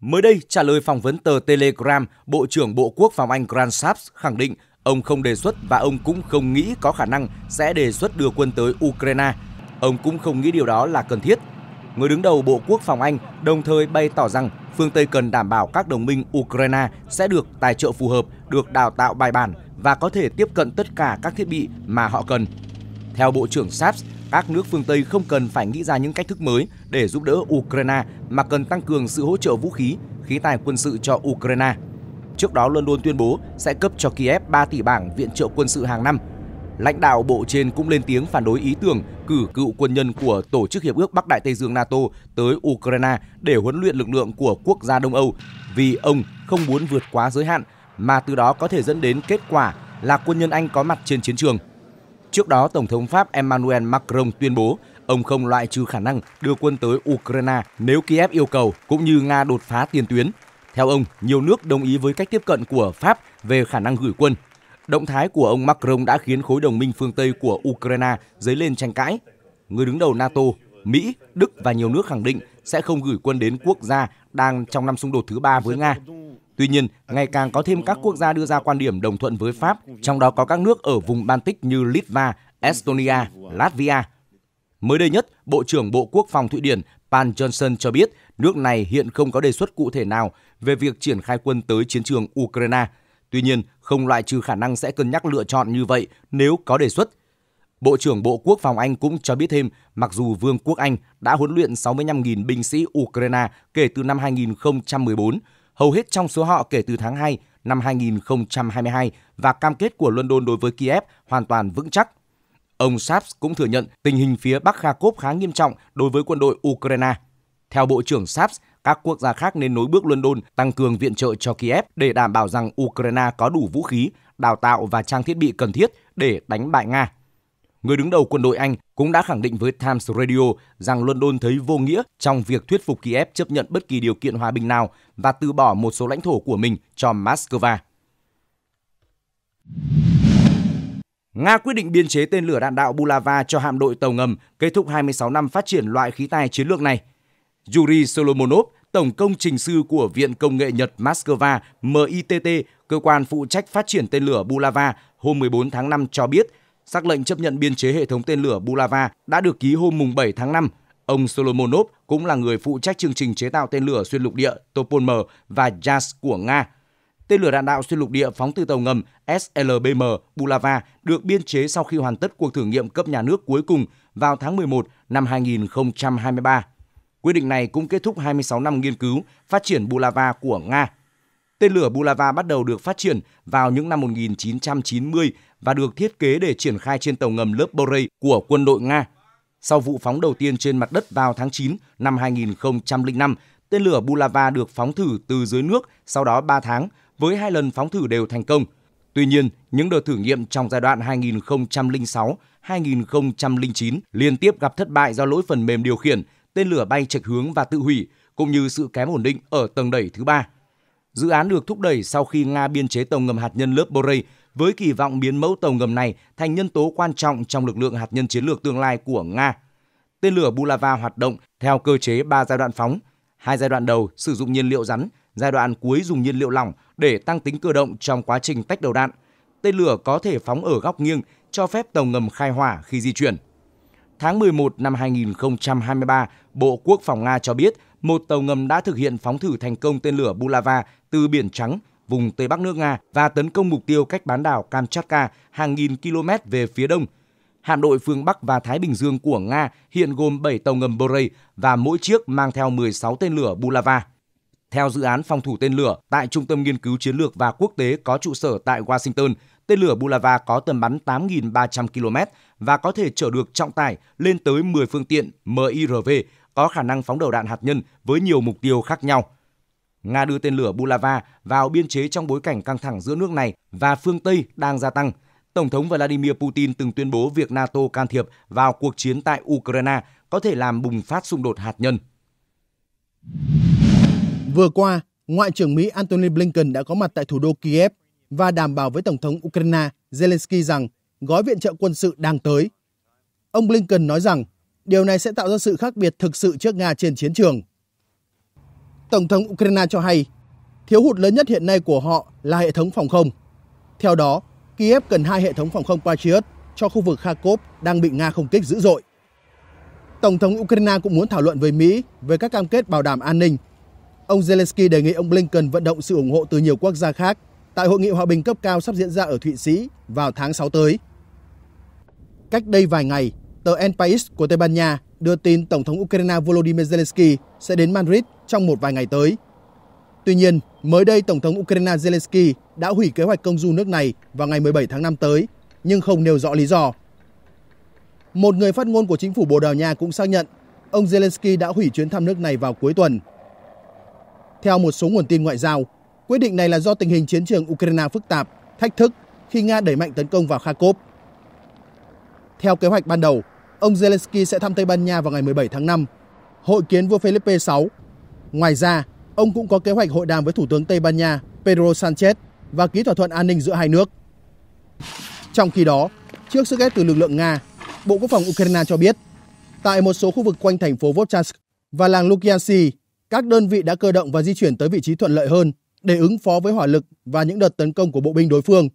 Mới đây, trả lời phỏng vấn tờ Telegram, Bộ trưởng Bộ Quốc phòng Anh Grant Shapps khẳng định ông không đề xuất và ông cũng không nghĩ có khả năng sẽ đề xuất đưa quân tới Ukraine. Ông cũng không nghĩ điều đó là cần thiết người đứng đầu Bộ Quốc phòng Anh đồng thời bày tỏ rằng phương Tây cần đảm bảo các đồng minh Ukraine sẽ được tài trợ phù hợp, được đào tạo bài bản và có thể tiếp cận tất cả các thiết bị mà họ cần. Theo Bộ trưởng Saps, các nước phương Tây không cần phải nghĩ ra những cách thức mới để giúp đỡ Ukraine mà cần tăng cường sự hỗ trợ vũ khí, khí tài quân sự cho Ukraine. Trước đó, London tuyên bố sẽ cấp cho Kiev 3 tỷ bảng viện trợ quân sự hàng năm – lãnh đạo bộ trên cũng lên tiếng phản đối ý tưởng cử cựu quân nhân của Tổ chức Hiệp ước Bắc Đại Tây Dương NATO tới Ukraine để huấn luyện lực lượng của quốc gia Đông Âu vì ông không muốn vượt quá giới hạn mà từ đó có thể dẫn đến kết quả là quân nhân Anh có mặt trên chiến trường. Trước đó, Tổng thống Pháp Emmanuel Macron tuyên bố ông không loại trừ khả năng đưa quân tới Ukraine nếu Kiev yêu cầu cũng như Nga đột phá tiền tuyến. Theo ông, nhiều nước đồng ý với cách tiếp cận của Pháp về khả năng gửi quân Động thái của ông Macron đã khiến khối đồng minh phương Tây của Ukraine dấy lên tranh cãi. Người đứng đầu NATO, Mỹ, Đức và nhiều nước khẳng định sẽ không gửi quân đến quốc gia đang trong năm xung đột thứ ba với Nga. Tuy nhiên, ngày càng có thêm các quốc gia đưa ra quan điểm đồng thuận với Pháp, trong đó có các nước ở vùng Baltic như Litva, Estonia, Latvia. Mới đây nhất, Bộ trưởng Bộ Quốc phòng Thụy Điển Pan Johnson cho biết nước này hiện không có đề xuất cụ thể nào về việc triển khai quân tới chiến trường Ukraine. Tuy nhiên, không loại trừ khả năng sẽ cân nhắc lựa chọn như vậy nếu có đề xuất. Bộ trưởng Bộ Quốc phòng Anh cũng cho biết thêm, mặc dù Vương quốc Anh đã huấn luyện 65.000 binh sĩ Ukraine kể từ năm 2014, hầu hết trong số họ kể từ tháng 2 năm 2022 và cam kết của London đối với Kiev hoàn toàn vững chắc. Ông Saps cũng thừa nhận tình hình phía Bắc Kharkov khá nghiêm trọng đối với quân đội Ukraine. Theo Bộ trưởng Saps, các quốc gia khác nên nối bước London tăng cường viện trợ cho Kiev để đảm bảo rằng Ukraine có đủ vũ khí, đào tạo và trang thiết bị cần thiết để đánh bại Nga. Người đứng đầu quân đội Anh cũng đã khẳng định với Times Radio rằng London thấy vô nghĩa trong việc thuyết phục Kiev chấp nhận bất kỳ điều kiện hòa bình nào và từ bỏ một số lãnh thổ của mình cho Moscow. Nga quyết định biên chế tên lửa đạn đạo Bulava cho hạm đội tàu ngầm, kết thúc 26 năm phát triển loại khí tài chiến lược này – Yuri Solomonov, tổng công trình sư của Viện Công nghệ Nhật Moscow MITT, cơ quan phụ trách phát triển tên lửa Bulava, hôm 14 tháng 5 cho biết, xác lệnh chấp nhận biên chế hệ thống tên lửa Bulava đã được ký hôm 7 tháng 5. Ông Solomonov cũng là người phụ trách chương trình chế tạo tên lửa xuyên lục địa Topol-M và JAS của Nga. Tên lửa đạn đạo xuyên lục địa phóng từ tàu ngầm SLBM Bulava được biên chế sau khi hoàn tất cuộc thử nghiệm cấp nhà nước cuối cùng vào tháng 11 năm 2023. Quyết định này cũng kết thúc 26 năm nghiên cứu phát triển Bulava của Nga. Tên lửa Bulava bắt đầu được phát triển vào những năm 1990 và được thiết kế để triển khai trên tàu ngầm lớp Borei của quân đội Nga. Sau vụ phóng đầu tiên trên mặt đất vào tháng 9 năm 2005, tên lửa Bulava được phóng thử từ dưới nước sau đó 3 tháng với hai lần phóng thử đều thành công. Tuy nhiên, những đợt thử nghiệm trong giai đoạn 2006-2009 liên tiếp gặp thất bại do lỗi phần mềm điều khiển tên lửa bay chệch hướng và tự hủy, cũng như sự kém ổn định ở tầng đẩy thứ ba. Dự án được thúc đẩy sau khi Nga biên chế tàu ngầm hạt nhân lớp Borei với kỳ vọng biến mẫu tàu ngầm này thành nhân tố quan trọng trong lực lượng hạt nhân chiến lược tương lai của Nga. Tên lửa Bulava hoạt động theo cơ chế 3 giai đoạn phóng. Hai giai đoạn đầu sử dụng nhiên liệu rắn, giai đoạn cuối dùng nhiên liệu lỏng để tăng tính cơ động trong quá trình tách đầu đạn. Tên lửa có thể phóng ở góc nghiêng, cho phép tàu ngầm khai hỏa khi di chuyển. Tháng 11 năm 2023, Bộ Quốc phòng Nga cho biết một tàu ngầm đã thực hiện phóng thử thành công tên lửa Bulava từ Biển Trắng, vùng Tây Bắc nước Nga và tấn công mục tiêu cách bán đảo Kamchatka hàng nghìn km về phía đông. Hạm đội phương Bắc và Thái Bình Dương của Nga hiện gồm 7 tàu ngầm Borei và mỗi chiếc mang theo 16 tên lửa Bulava. Theo dự án phòng thủ tên lửa tại Trung tâm Nghiên cứu Chiến lược và Quốc tế có trụ sở tại Washington – tên lửa Bulava có tầm bắn 8.300 km và có thể chở được trọng tải lên tới 10 phương tiện MIRV có khả năng phóng đầu đạn hạt nhân với nhiều mục tiêu khác nhau. Nga đưa tên lửa Bulava vào biên chế trong bối cảnh căng thẳng giữa nước này và phương Tây đang gia tăng. Tổng thống Vladimir Putin từng tuyên bố việc NATO can thiệp vào cuộc chiến tại Ukraine có thể làm bùng phát xung đột hạt nhân. Vừa qua, Ngoại trưởng Mỹ Antony Blinken đã có mặt tại thủ đô Kiev và đảm bảo với Tổng thống Ukraine Zelensky rằng gói viện trợ quân sự đang tới. Ông Blinken nói rằng điều này sẽ tạo ra sự khác biệt thực sự trước Nga trên chiến trường. Tổng thống Ukraine cho hay thiếu hụt lớn nhất hiện nay của họ là hệ thống phòng không. Theo đó, Kiev cần hai hệ thống phòng không Patriot cho khu vực Kharkov đang bị Nga không kích dữ dội. Tổng thống Ukraine cũng muốn thảo luận với Mỹ về các cam kết bảo đảm an ninh. Ông Zelensky đề nghị ông Blinken vận động sự ủng hộ từ nhiều quốc gia khác tại hội nghị hòa bình cấp cao sắp diễn ra ở Thụy Sĩ vào tháng 6 tới. Cách đây vài ngày, tờ El País của Tây Ban Nha đưa tin Tổng thống Ukraine Volodymyr Zelensky sẽ đến Madrid trong một vài ngày tới. Tuy nhiên, mới đây Tổng thống Ukraine Zelensky đã hủy kế hoạch công du nước này vào ngày 17 tháng 5 tới, nhưng không nêu rõ lý do. Một người phát ngôn của chính phủ Bồ Đào Nha cũng xác nhận ông Zelensky đã hủy chuyến thăm nước này vào cuối tuần. Theo một số nguồn tin ngoại giao, Quyết định này là do tình hình chiến trường Ukraine phức tạp, thách thức khi Nga đẩy mạnh tấn công vào Kharkov. Theo kế hoạch ban đầu, ông Zelensky sẽ thăm Tây Ban Nha vào ngày 17 tháng 5, hội kiến vua Felipe VI. Ngoài ra, ông cũng có kế hoạch hội đàm với Thủ tướng Tây Ban Nha Pedro Sanchez và ký thỏa thuận an ninh giữa hai nước. Trong khi đó, trước sức ép từ lực lượng Nga, Bộ Quốc phòng Ukraine cho biết, tại một số khu vực quanh thành phố Volchansk và làng Lukyansi, các đơn vị đã cơ động và di chuyển tới vị trí thuận lợi hơn để ứng phó với hỏa lực và những đợt tấn công của bộ binh đối phương,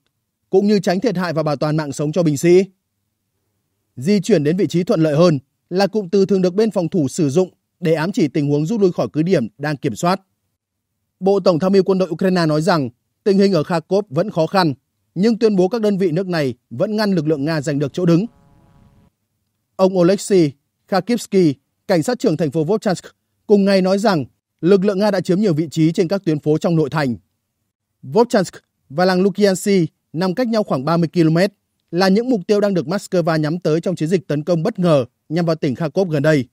cũng như tránh thiệt hại và bảo toàn mạng sống cho binh sĩ. Di chuyển đến vị trí thuận lợi hơn là cụm từ thường được bên phòng thủ sử dụng để ám chỉ tình huống rút lui khỏi cứ điểm đang kiểm soát. Bộ Tổng tham mưu quân đội Ukraine nói rằng tình hình ở Kharkov vẫn khó khăn, nhưng tuyên bố các đơn vị nước này vẫn ngăn lực lượng Nga giành được chỗ đứng. Ông Oleksiy Kharkivsky, cảnh sát trưởng thành phố Volchansk, cùng ngày nói rằng lực lượng Nga đã chiếm nhiều vị trí trên các tuyến phố trong nội thành. Volchansk và làng Lukyansi nằm cách nhau khoảng 30 km, là những mục tiêu đang được Moscow nhắm tới trong chiến dịch tấn công bất ngờ nhằm vào tỉnh Kharkov gần đây.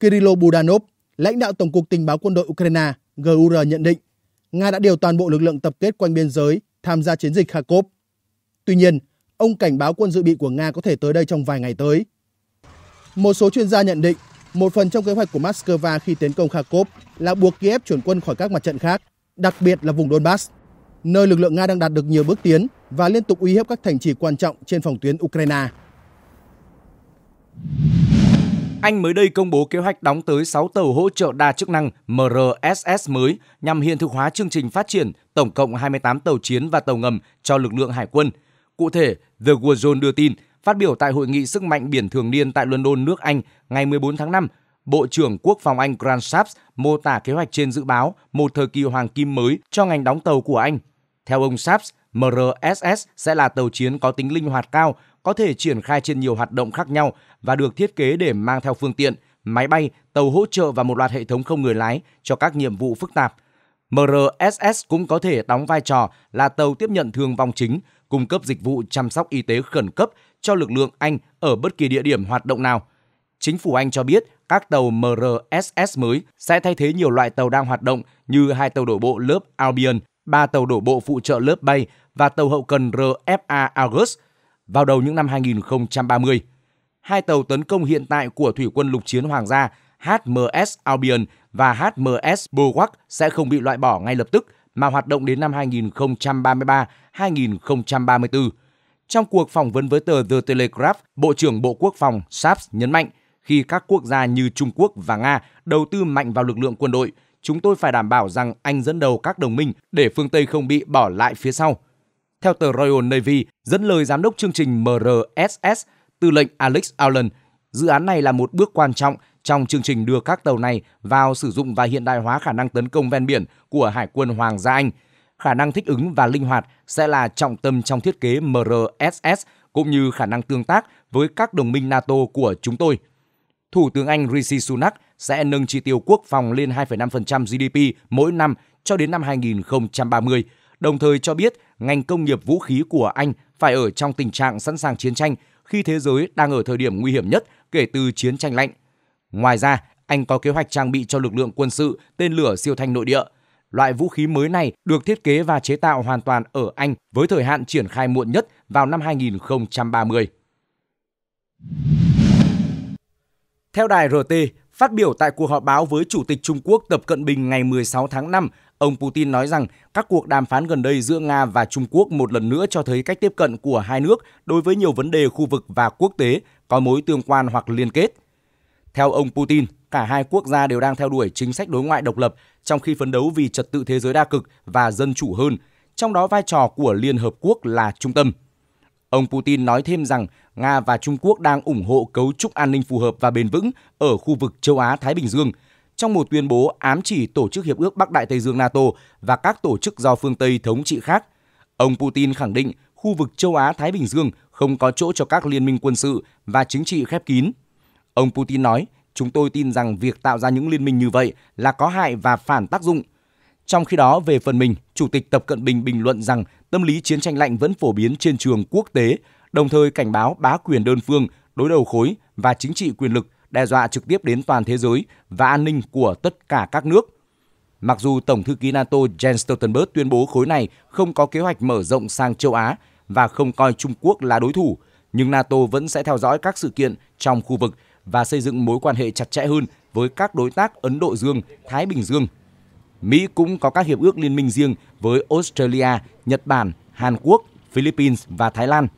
Kirilo Budanov, lãnh đạo Tổng cục Tình báo quân đội Ukraine GUR nhận định, Nga đã điều toàn bộ lực lượng tập kết quanh biên giới tham gia chiến dịch Kharkov. Tuy nhiên, ông cảnh báo quân dự bị của Nga có thể tới đây trong vài ngày tới. Một số chuyên gia nhận định một phần trong kế hoạch của Moscow khi tiến công Kharkov là buộc Kiev chuyển quân khỏi các mặt trận khác, đặc biệt là vùng Donbass, nơi lực lượng Nga đang đạt được nhiều bước tiến và liên tục uy hiếp các thành trì quan trọng trên phòng tuyến Ukraine. Anh mới đây công bố kế hoạch đóng tới 6 tàu hỗ trợ đa chức năng MRSS mới nhằm hiện thực hóa chương trình phát triển tổng cộng 28 tàu chiến và tàu ngầm cho lực lượng hải quân. Cụ thể, The War đưa tin Phát biểu tại hội nghị sức mạnh biển thường niên tại London, nước Anh ngày 14 tháng 5, Bộ trưởng Quốc phòng Anh Grant Shapps mô tả kế hoạch trên dự báo một thời kỳ hoàng kim mới cho ngành đóng tàu của Anh. Theo ông Shapps, MRSS sẽ là tàu chiến có tính linh hoạt cao, có thể triển khai trên nhiều hoạt động khác nhau và được thiết kế để mang theo phương tiện, máy bay, tàu hỗ trợ và một loạt hệ thống không người lái cho các nhiệm vụ phức tạp. MRSS cũng có thể đóng vai trò là tàu tiếp nhận thương vong chính, cung cấp dịch vụ chăm sóc y tế khẩn cấp cho lực lượng Anh ở bất kỳ địa điểm hoạt động nào. Chính phủ Anh cho biết các tàu MRSS mới sẽ thay thế nhiều loại tàu đang hoạt động như hai tàu đổ bộ lớp Albion, ba tàu đổ bộ phụ trợ lớp Bay và tàu hậu cần RFA Argus vào đầu những năm 2030. Hai tàu tấn công hiện tại của Thủy quân lục chiến Hoàng gia HMS Albion và HMS Bulwark sẽ không bị loại bỏ ngay lập tức mà hoạt động đến năm 2033-2034. Trong cuộc phỏng vấn với tờ The Telegraph, Bộ trưởng Bộ Quốc phòng Saps nhấn mạnh khi các quốc gia như Trung Quốc và Nga đầu tư mạnh vào lực lượng quân đội, chúng tôi phải đảm bảo rằng Anh dẫn đầu các đồng minh để phương Tây không bị bỏ lại phía sau. Theo tờ Royal Navy, dẫn lời giám đốc chương trình MRSS, tư lệnh Alex Allen, dự án này là một bước quan trọng trong chương trình đưa các tàu này vào sử dụng và hiện đại hóa khả năng tấn công ven biển của Hải quân Hoàng gia Anh – khả năng thích ứng và linh hoạt sẽ là trọng tâm trong thiết kế MRSS cũng như khả năng tương tác với các đồng minh NATO của chúng tôi. Thủ tướng Anh Rishi Sunak sẽ nâng chi tiêu quốc phòng lên 2,5% GDP mỗi năm cho đến năm 2030, đồng thời cho biết ngành công nghiệp vũ khí của Anh phải ở trong tình trạng sẵn sàng chiến tranh khi thế giới đang ở thời điểm nguy hiểm nhất kể từ chiến tranh lạnh. Ngoài ra, anh có kế hoạch trang bị cho lực lượng quân sự tên lửa siêu thanh nội địa – Loại vũ khí mới này được thiết kế và chế tạo hoàn toàn ở Anh với thời hạn triển khai muộn nhất vào năm 2030. Theo đài RT, phát biểu tại cuộc họp báo với Chủ tịch Trung Quốc Tập Cận Bình ngày 16 tháng 5, ông Putin nói rằng các cuộc đàm phán gần đây giữa Nga và Trung Quốc một lần nữa cho thấy cách tiếp cận của hai nước đối với nhiều vấn đề khu vực và quốc tế có mối tương quan hoặc liên kết. Theo ông Putin, cả hai quốc gia đều đang theo đuổi chính sách đối ngoại độc lập trong khi phấn đấu vì trật tự thế giới đa cực và dân chủ hơn, trong đó vai trò của Liên Hợp Quốc là trung tâm. Ông Putin nói thêm rằng Nga và Trung Quốc đang ủng hộ cấu trúc an ninh phù hợp và bền vững ở khu vực châu Á-Thái Bình Dương, trong một tuyên bố ám chỉ Tổ chức Hiệp ước Bắc Đại Tây Dương NATO và các tổ chức do phương Tây thống trị khác. Ông Putin khẳng định khu vực châu Á-Thái Bình Dương không có chỗ cho các liên minh quân sự và chính trị khép kín. Ông Putin nói, Chúng tôi tin rằng việc tạo ra những liên minh như vậy là có hại và phản tác dụng. Trong khi đó, về phần mình, Chủ tịch Tập Cận Bình bình luận rằng tâm lý chiến tranh lạnh vẫn phổ biến trên trường quốc tế, đồng thời cảnh báo bá quyền đơn phương, đối đầu khối và chính trị quyền lực đe dọa trực tiếp đến toàn thế giới và an ninh của tất cả các nước. Mặc dù Tổng thư ký NATO Jens Stoltenberg tuyên bố khối này không có kế hoạch mở rộng sang châu Á và không coi Trung Quốc là đối thủ, nhưng NATO vẫn sẽ theo dõi các sự kiện trong khu vực và xây dựng mối quan hệ chặt chẽ hơn với các đối tác Ấn Độ Dương, Thái Bình Dương. Mỹ cũng có các hiệp ước liên minh riêng với Australia, Nhật Bản, Hàn Quốc, Philippines và Thái Lan.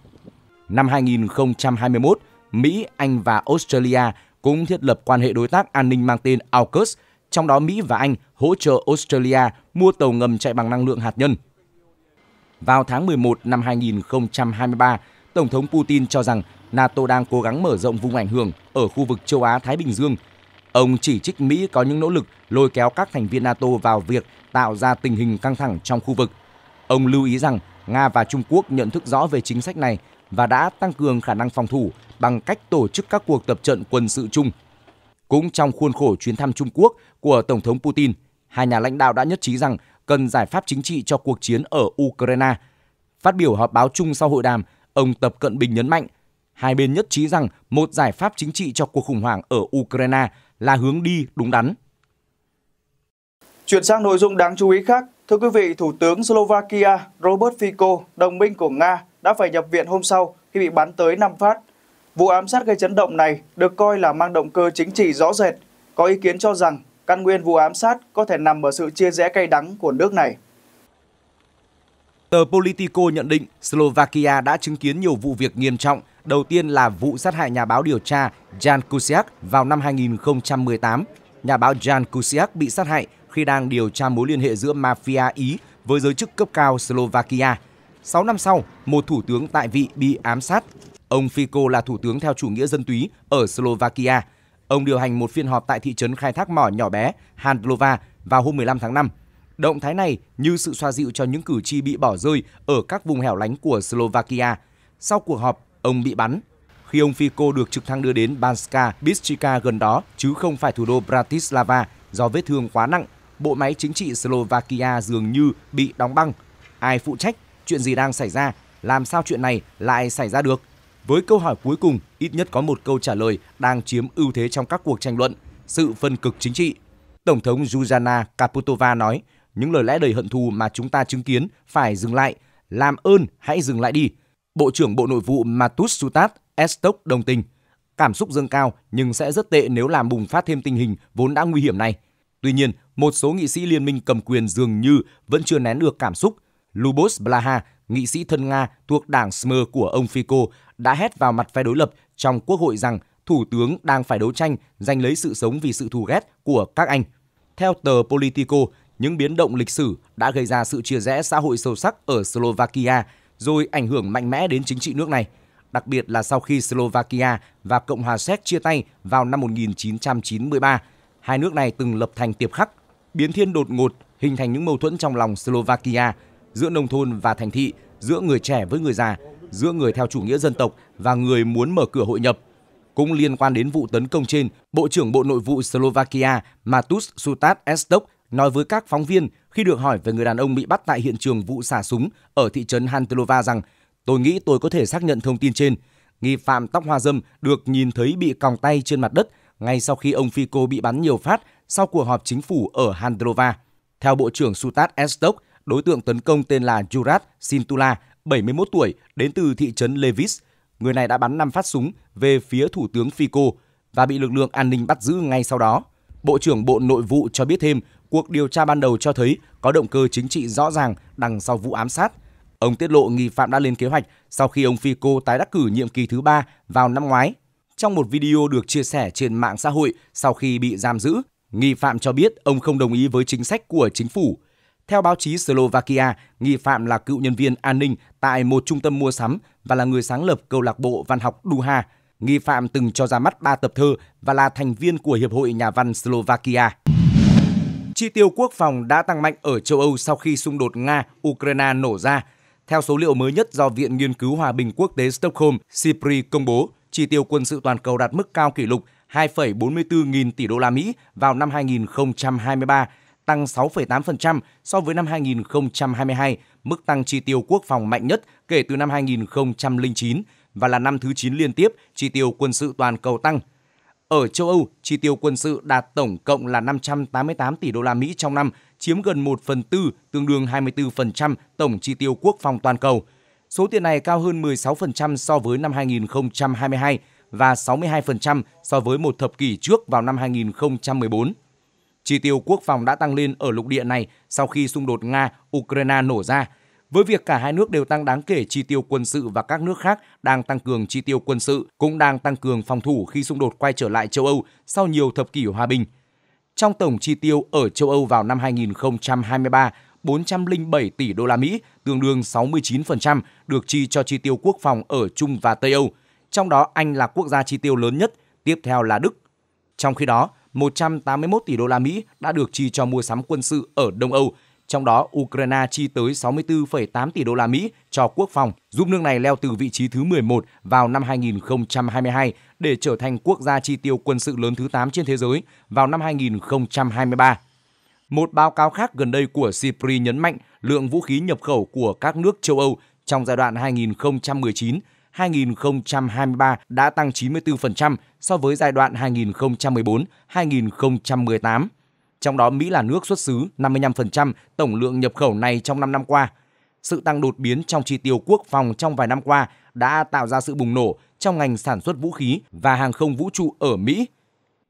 Năm 2021, Mỹ, Anh và Australia cũng thiết lập quan hệ đối tác an ninh mang tên AUKUS, trong đó Mỹ và Anh hỗ trợ Australia mua tàu ngầm chạy bằng năng lượng hạt nhân. Vào tháng 11 năm 2023, Tổng thống Putin cho rằng NATO đang cố gắng mở rộng vùng ảnh hưởng ở khu vực châu Á-Thái Bình Dương. Ông chỉ trích Mỹ có những nỗ lực lôi kéo các thành viên NATO vào việc tạo ra tình hình căng thẳng trong khu vực. Ông lưu ý rằng Nga và Trung Quốc nhận thức rõ về chính sách này và đã tăng cường khả năng phòng thủ bằng cách tổ chức các cuộc tập trận quân sự chung. Cũng trong khuôn khổ chuyến thăm Trung Quốc của Tổng thống Putin, hai nhà lãnh đạo đã nhất trí rằng cần giải pháp chính trị cho cuộc chiến ở Ukraine. Phát biểu họp báo chung sau hội đàm, ông Tập Cận Bình nhấn mạnh hai bên nhất trí rằng một giải pháp chính trị cho cuộc khủng hoảng ở Ukraine là hướng đi đúng đắn. Chuyển sang nội dung đáng chú ý khác, thưa quý vị, Thủ tướng Slovakia Robert Fico, đồng minh của Nga, đã phải nhập viện hôm sau khi bị bắn tới 5 phát. Vụ ám sát gây chấn động này được coi là mang động cơ chính trị rõ rệt, có ý kiến cho rằng căn nguyên vụ ám sát có thể nằm ở sự chia rẽ cay đắng của nước này. Tờ Politico nhận định Slovakia đã chứng kiến nhiều vụ việc nghiêm trọng. Đầu tiên là vụ sát hại nhà báo điều tra Jan Kuciak vào năm 2018. Nhà báo Jan Kuciak bị sát hại khi đang điều tra mối liên hệ giữa mafia Ý với giới chức cấp cao Slovakia. 6 năm sau, một thủ tướng tại vị bị ám sát. Ông Fico là thủ tướng theo chủ nghĩa dân túy ở Slovakia. Ông điều hành một phiên họp tại thị trấn khai thác mỏ nhỏ bé Handlova vào hôm 15 tháng 5. Động thái này như sự xoa dịu cho những cử tri bị bỏ rơi ở các vùng hẻo lánh của Slovakia. Sau cuộc họp, ông bị bắn. Khi ông Fico được trực thăng đưa đến Banska Bystrica gần đó, chứ không phải thủ đô Bratislava do vết thương quá nặng, bộ máy chính trị Slovakia dường như bị đóng băng. Ai phụ trách? Chuyện gì đang xảy ra? Làm sao chuyện này lại xảy ra được? Với câu hỏi cuối cùng, ít nhất có một câu trả lời đang chiếm ưu thế trong các cuộc tranh luận, sự phân cực chính trị. Tổng thống Zuzana Kaputova nói, những lời lẽ đầy hận thù mà chúng ta chứng kiến phải dừng lại. Làm ơn hãy dừng lại đi. Bộ trưởng Bộ Nội vụ Matus Sutat Estok đồng tình. Cảm xúc dâng cao nhưng sẽ rất tệ nếu làm bùng phát thêm tình hình vốn đã nguy hiểm này. Tuy nhiên, một số nghị sĩ liên minh cầm quyền dường như vẫn chưa nén được cảm xúc. Lubos Blaha, nghị sĩ thân Nga thuộc đảng Smer của ông Fico, đã hét vào mặt phe đối lập trong quốc hội rằng thủ tướng đang phải đấu tranh giành lấy sự sống vì sự thù ghét của các anh. Theo tờ Politico, những biến động lịch sử đã gây ra sự chia rẽ xã hội sâu sắc ở Slovakia rồi ảnh hưởng mạnh mẽ đến chính trị nước này, đặc biệt là sau khi Slovakia và Cộng hòa Séc chia tay vào năm 1993. Hai nước này từng lập thành tiệp khắc, biến thiên đột ngột hình thành những mâu thuẫn trong lòng Slovakia giữa nông thôn và thành thị, giữa người trẻ với người già, giữa người theo chủ nghĩa dân tộc và người muốn mở cửa hội nhập. Cũng liên quan đến vụ tấn công trên, Bộ trưởng Bộ Nội vụ Slovakia Matus Sutat Estok nói với các phóng viên khi được hỏi về người đàn ông bị bắt tại hiện trường vụ xả súng ở thị trấn Hantelova rằng Tôi nghĩ tôi có thể xác nhận thông tin trên. Nghi phạm tóc hoa dâm được nhìn thấy bị còng tay trên mặt đất ngay sau khi ông Fico bị bắn nhiều phát sau cuộc họp chính phủ ở Handrova. Theo Bộ trưởng Sutat Estok, đối tượng tấn công tên là Jurat Sintula, 71 tuổi, đến từ thị trấn Levis. Người này đã bắn 5 phát súng về phía Thủ tướng Fico và bị lực lượng an ninh bắt giữ ngay sau đó. Bộ trưởng Bộ Nội vụ cho biết thêm cuộc điều tra ban đầu cho thấy có động cơ chính trị rõ ràng đằng sau vụ ám sát. Ông tiết lộ nghi phạm đã lên kế hoạch sau khi ông Fico tái đắc cử nhiệm kỳ thứ ba vào năm ngoái. Trong một video được chia sẻ trên mạng xã hội sau khi bị giam giữ, nghi phạm cho biết ông không đồng ý với chính sách của chính phủ. Theo báo chí Slovakia, nghi phạm là cựu nhân viên an ninh tại một trung tâm mua sắm và là người sáng lập câu lạc bộ văn học Duha. Nghi phạm từng cho ra mắt ba tập thơ và là thành viên của Hiệp hội Nhà văn Slovakia chi tiêu quốc phòng đã tăng mạnh ở châu Âu sau khi xung đột Nga-Ukraine nổ ra. Theo số liệu mới nhất do Viện Nghiên cứu Hòa bình Quốc tế Stockholm, SIPRI công bố, chi tiêu quân sự toàn cầu đạt mức cao kỷ lục 2,44 nghìn tỷ đô la Mỹ vào năm 2023, tăng 6,8% so với năm 2022, mức tăng chi tiêu quốc phòng mạnh nhất kể từ năm 2009 và là năm thứ 9 liên tiếp chi tiêu quân sự toàn cầu tăng – ở châu Âu, chi tiêu quân sự đạt tổng cộng là 588 tỷ đô la Mỹ trong năm, chiếm gần 1 phần tư, tương đương 24% tổng chi tiêu quốc phòng toàn cầu. Số tiền này cao hơn 16% so với năm 2022 và 62% so với một thập kỷ trước vào năm 2014. Chi tiêu quốc phòng đã tăng lên ở lục địa này sau khi xung đột Nga-Ukraine nổ ra – với việc cả hai nước đều tăng đáng kể chi tiêu quân sự và các nước khác đang tăng cường chi tiêu quân sự cũng đang tăng cường phòng thủ khi xung đột quay trở lại châu Âu sau nhiều thập kỷ hòa bình. Trong tổng chi tiêu ở châu Âu vào năm 2023, 407 tỷ đô la Mỹ, tương đương 69% được chi cho chi tiêu quốc phòng ở Trung và Tây Âu, trong đó Anh là quốc gia chi tiêu lớn nhất, tiếp theo là Đức. Trong khi đó, 181 tỷ đô la Mỹ đã được chi cho mua sắm quân sự ở Đông Âu, trong đó Ukraine chi tới 64,8 tỷ đô la Mỹ cho quốc phòng, giúp nước này leo từ vị trí thứ 11 vào năm 2022 để trở thành quốc gia chi tiêu quân sự lớn thứ 8 trên thế giới vào năm 2023. Một báo cáo khác gần đây của CIPRI nhấn mạnh lượng vũ khí nhập khẩu của các nước châu Âu trong giai đoạn 2019 2023 đã tăng 94% so với giai đoạn 2014-2018 trong đó Mỹ là nước xuất xứ 55% tổng lượng nhập khẩu này trong 5 năm qua. Sự tăng đột biến trong chi tiêu quốc phòng trong vài năm qua đã tạo ra sự bùng nổ trong ngành sản xuất vũ khí và hàng không vũ trụ ở Mỹ.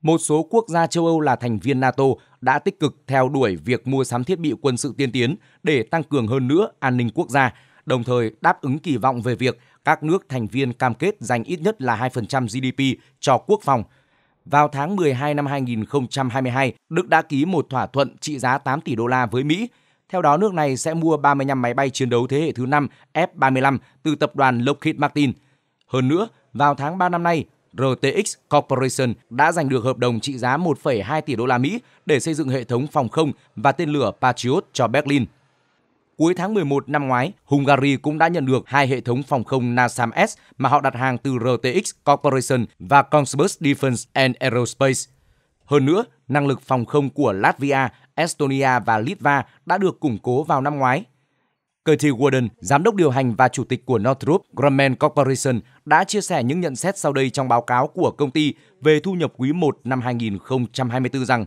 Một số quốc gia châu Âu là thành viên NATO đã tích cực theo đuổi việc mua sắm thiết bị quân sự tiên tiến để tăng cường hơn nữa an ninh quốc gia, đồng thời đáp ứng kỳ vọng về việc các nước thành viên cam kết dành ít nhất là 2% GDP cho quốc phòng – vào tháng 12 năm 2022, Đức đã ký một thỏa thuận trị giá 8 tỷ đô la với Mỹ. Theo đó, nước này sẽ mua 35 máy bay chiến đấu thế hệ thứ 5 F-35 từ tập đoàn Lockheed Martin. Hơn nữa, vào tháng 3 năm nay, RTX Corporation đã giành được hợp đồng trị giá 1,2 tỷ đô la Mỹ để xây dựng hệ thống phòng không và tên lửa Patriot cho Berlin cuối tháng 11 năm ngoái, Hungary cũng đã nhận được hai hệ thống phòng không NASAM S mà họ đặt hàng từ RTX Corporation và Kongsberg Defense and Aerospace. Hơn nữa, năng lực phòng không của Latvia, Estonia và Litva đã được củng cố vào năm ngoái. Curtis Warden, giám đốc điều hành và chủ tịch của Northrop Grumman Corporation, đã chia sẻ những nhận xét sau đây trong báo cáo của công ty về thu nhập quý 1 năm 2024 rằng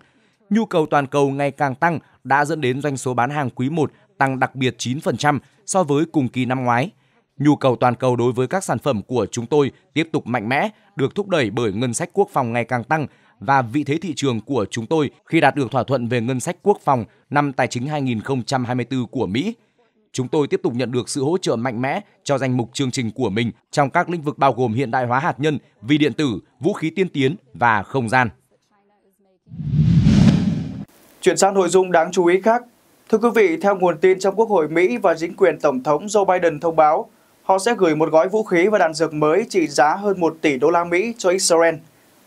nhu cầu toàn cầu ngày càng tăng đã dẫn đến doanh số bán hàng quý 1 tăng đặc biệt 9% so với cùng kỳ năm ngoái. Nhu cầu toàn cầu đối với các sản phẩm của chúng tôi tiếp tục mạnh mẽ, được thúc đẩy bởi ngân sách quốc phòng ngày càng tăng và vị thế thị trường của chúng tôi khi đạt được thỏa thuận về ngân sách quốc phòng năm tài chính 2024 của Mỹ. Chúng tôi tiếp tục nhận được sự hỗ trợ mạnh mẽ cho danh mục chương trình của mình trong các lĩnh vực bao gồm hiện đại hóa hạt nhân, vi điện tử, vũ khí tiên tiến và không gian. Chuyển sang nội dung đáng chú ý khác, Thưa quý vị, theo nguồn tin trong Quốc hội Mỹ và chính quyền Tổng thống Joe Biden thông báo, họ sẽ gửi một gói vũ khí và đạn dược mới trị giá hơn 1 tỷ đô la Mỹ cho Israel.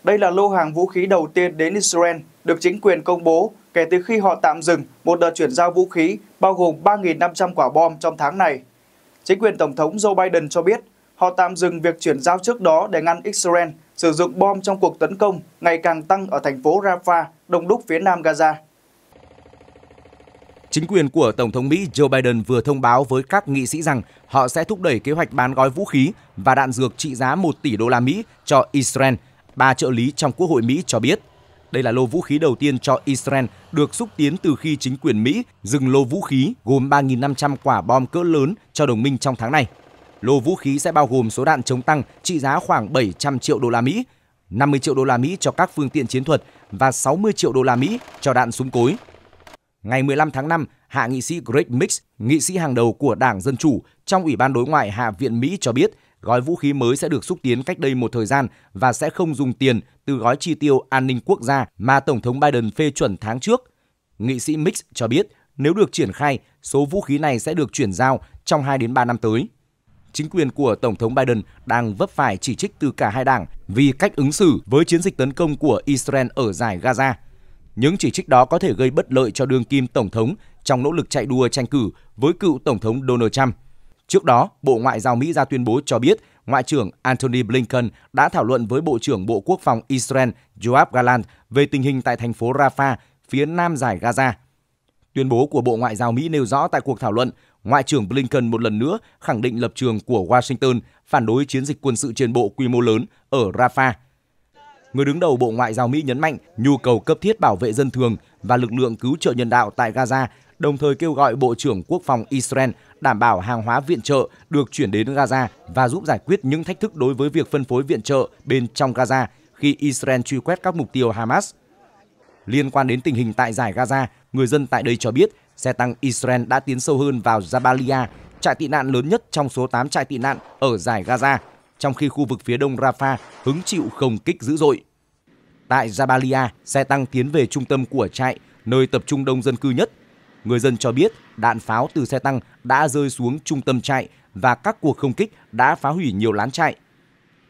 Đây là lô hàng vũ khí đầu tiên đến Israel được chính quyền công bố kể từ khi họ tạm dừng một đợt chuyển giao vũ khí bao gồm 3.500 quả bom trong tháng này. Chính quyền Tổng thống Joe Biden cho biết họ tạm dừng việc chuyển giao trước đó để ngăn Israel sử dụng bom trong cuộc tấn công ngày càng tăng ở thành phố Rafah, đông đúc phía nam Gaza. Chính quyền của Tổng thống Mỹ Joe Biden vừa thông báo với các nghị sĩ rằng họ sẽ thúc đẩy kế hoạch bán gói vũ khí và đạn dược trị giá 1 tỷ đô la Mỹ cho Israel, ba trợ lý trong Quốc hội Mỹ cho biết. Đây là lô vũ khí đầu tiên cho Israel được xúc tiến từ khi chính quyền Mỹ dừng lô vũ khí gồm 3.500 quả bom cỡ lớn cho đồng minh trong tháng này. Lô vũ khí sẽ bao gồm số đạn chống tăng trị giá khoảng 700 triệu đô la Mỹ, 50 triệu đô la Mỹ cho các phương tiện chiến thuật và 60 triệu đô la Mỹ cho đạn súng cối. Ngày 15 tháng 5, hạ nghị sĩ Greg Mix, nghị sĩ hàng đầu của Đảng Dân Chủ trong Ủy ban Đối ngoại Hạ viện Mỹ cho biết gói vũ khí mới sẽ được xúc tiến cách đây một thời gian và sẽ không dùng tiền từ gói chi tiêu an ninh quốc gia mà Tổng thống Biden phê chuẩn tháng trước. Nghị sĩ Mix cho biết nếu được triển khai, số vũ khí này sẽ được chuyển giao trong 2 đến 3 năm tới. Chính quyền của Tổng thống Biden đang vấp phải chỉ trích từ cả hai đảng vì cách ứng xử với chiến dịch tấn công của Israel ở giải Gaza – những chỉ trích đó có thể gây bất lợi cho đương kim Tổng thống trong nỗ lực chạy đua tranh cử với cựu Tổng thống Donald Trump. Trước đó, Bộ Ngoại giao Mỹ ra tuyên bố cho biết Ngoại trưởng Antony Blinken đã thảo luận với Bộ trưởng Bộ Quốc phòng Israel Yoav Gallant về tình hình tại thành phố Rafah, phía nam giải Gaza. Tuyên bố của Bộ Ngoại giao Mỹ nêu rõ tại cuộc thảo luận, Ngoại trưởng Blinken một lần nữa khẳng định lập trường của Washington phản đối chiến dịch quân sự trên bộ quy mô lớn ở Rafah – người đứng đầu Bộ Ngoại giao Mỹ nhấn mạnh nhu cầu cấp thiết bảo vệ dân thường và lực lượng cứu trợ nhân đạo tại Gaza, đồng thời kêu gọi Bộ trưởng Quốc phòng Israel đảm bảo hàng hóa viện trợ được chuyển đến Gaza và giúp giải quyết những thách thức đối với việc phân phối viện trợ bên trong Gaza khi Israel truy quét các mục tiêu Hamas. Liên quan đến tình hình tại giải Gaza, người dân tại đây cho biết xe tăng Israel đã tiến sâu hơn vào Jabalia, trại tị nạn lớn nhất trong số 8 trại tị nạn ở giải Gaza trong khi khu vực phía đông Rafah hứng chịu không kích dữ dội. Tại Jabalia, xe tăng tiến về trung tâm của trại, nơi tập trung đông dân cư nhất. Người dân cho biết đạn pháo từ xe tăng đã rơi xuống trung tâm trại và các cuộc không kích đã phá hủy nhiều lán trại.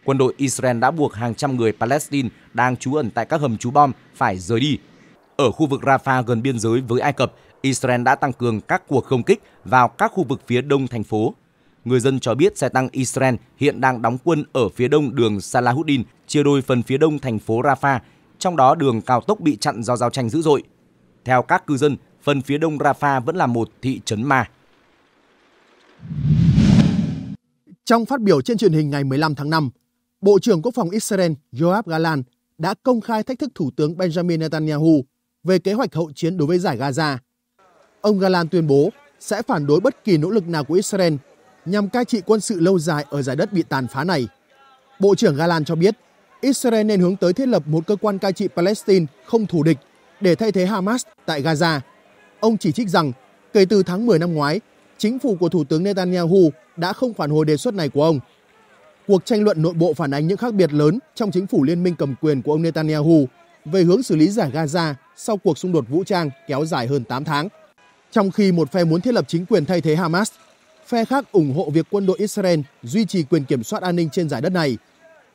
Quân đội Israel đã buộc hàng trăm người Palestine đang trú ẩn tại các hầm trú bom phải rời đi. Ở khu vực Rafah gần biên giới với Ai Cập, Israel đã tăng cường các cuộc không kích vào các khu vực phía đông thành phố người dân cho biết xe tăng Israel hiện đang đóng quân ở phía đông đường Salahuddin, chia đôi phần phía đông thành phố Rafah, trong đó đường cao tốc bị chặn do giao tranh dữ dội. Theo các cư dân, phần phía đông Rafah vẫn là một thị trấn ma. Trong phát biểu trên truyền hình ngày 15 tháng 5, Bộ trưởng Quốc phòng Israel Yoav Galan đã công khai thách thức Thủ tướng Benjamin Netanyahu về kế hoạch hậu chiến đối với giải Gaza. Ông Galan tuyên bố sẽ phản đối bất kỳ nỗ lực nào của Israel nhằm cai trị quân sự lâu dài ở giải đất bị tàn phá này. Bộ trưởng Galan cho biết, Israel nên hướng tới thiết lập một cơ quan cai trị Palestine không thù địch để thay thế Hamas tại Gaza. Ông chỉ trích rằng, kể từ tháng 10 năm ngoái, chính phủ của Thủ tướng Netanyahu đã không phản hồi đề xuất này của ông. Cuộc tranh luận nội bộ phản ánh những khác biệt lớn trong chính phủ liên minh cầm quyền của ông Netanyahu về hướng xử lý giải Gaza sau cuộc xung đột vũ trang kéo dài hơn 8 tháng, trong khi một phe muốn thiết lập chính quyền thay thế Hamas – Phe khác ủng hộ việc quân đội Israel duy trì quyền kiểm soát an ninh trên giải đất này.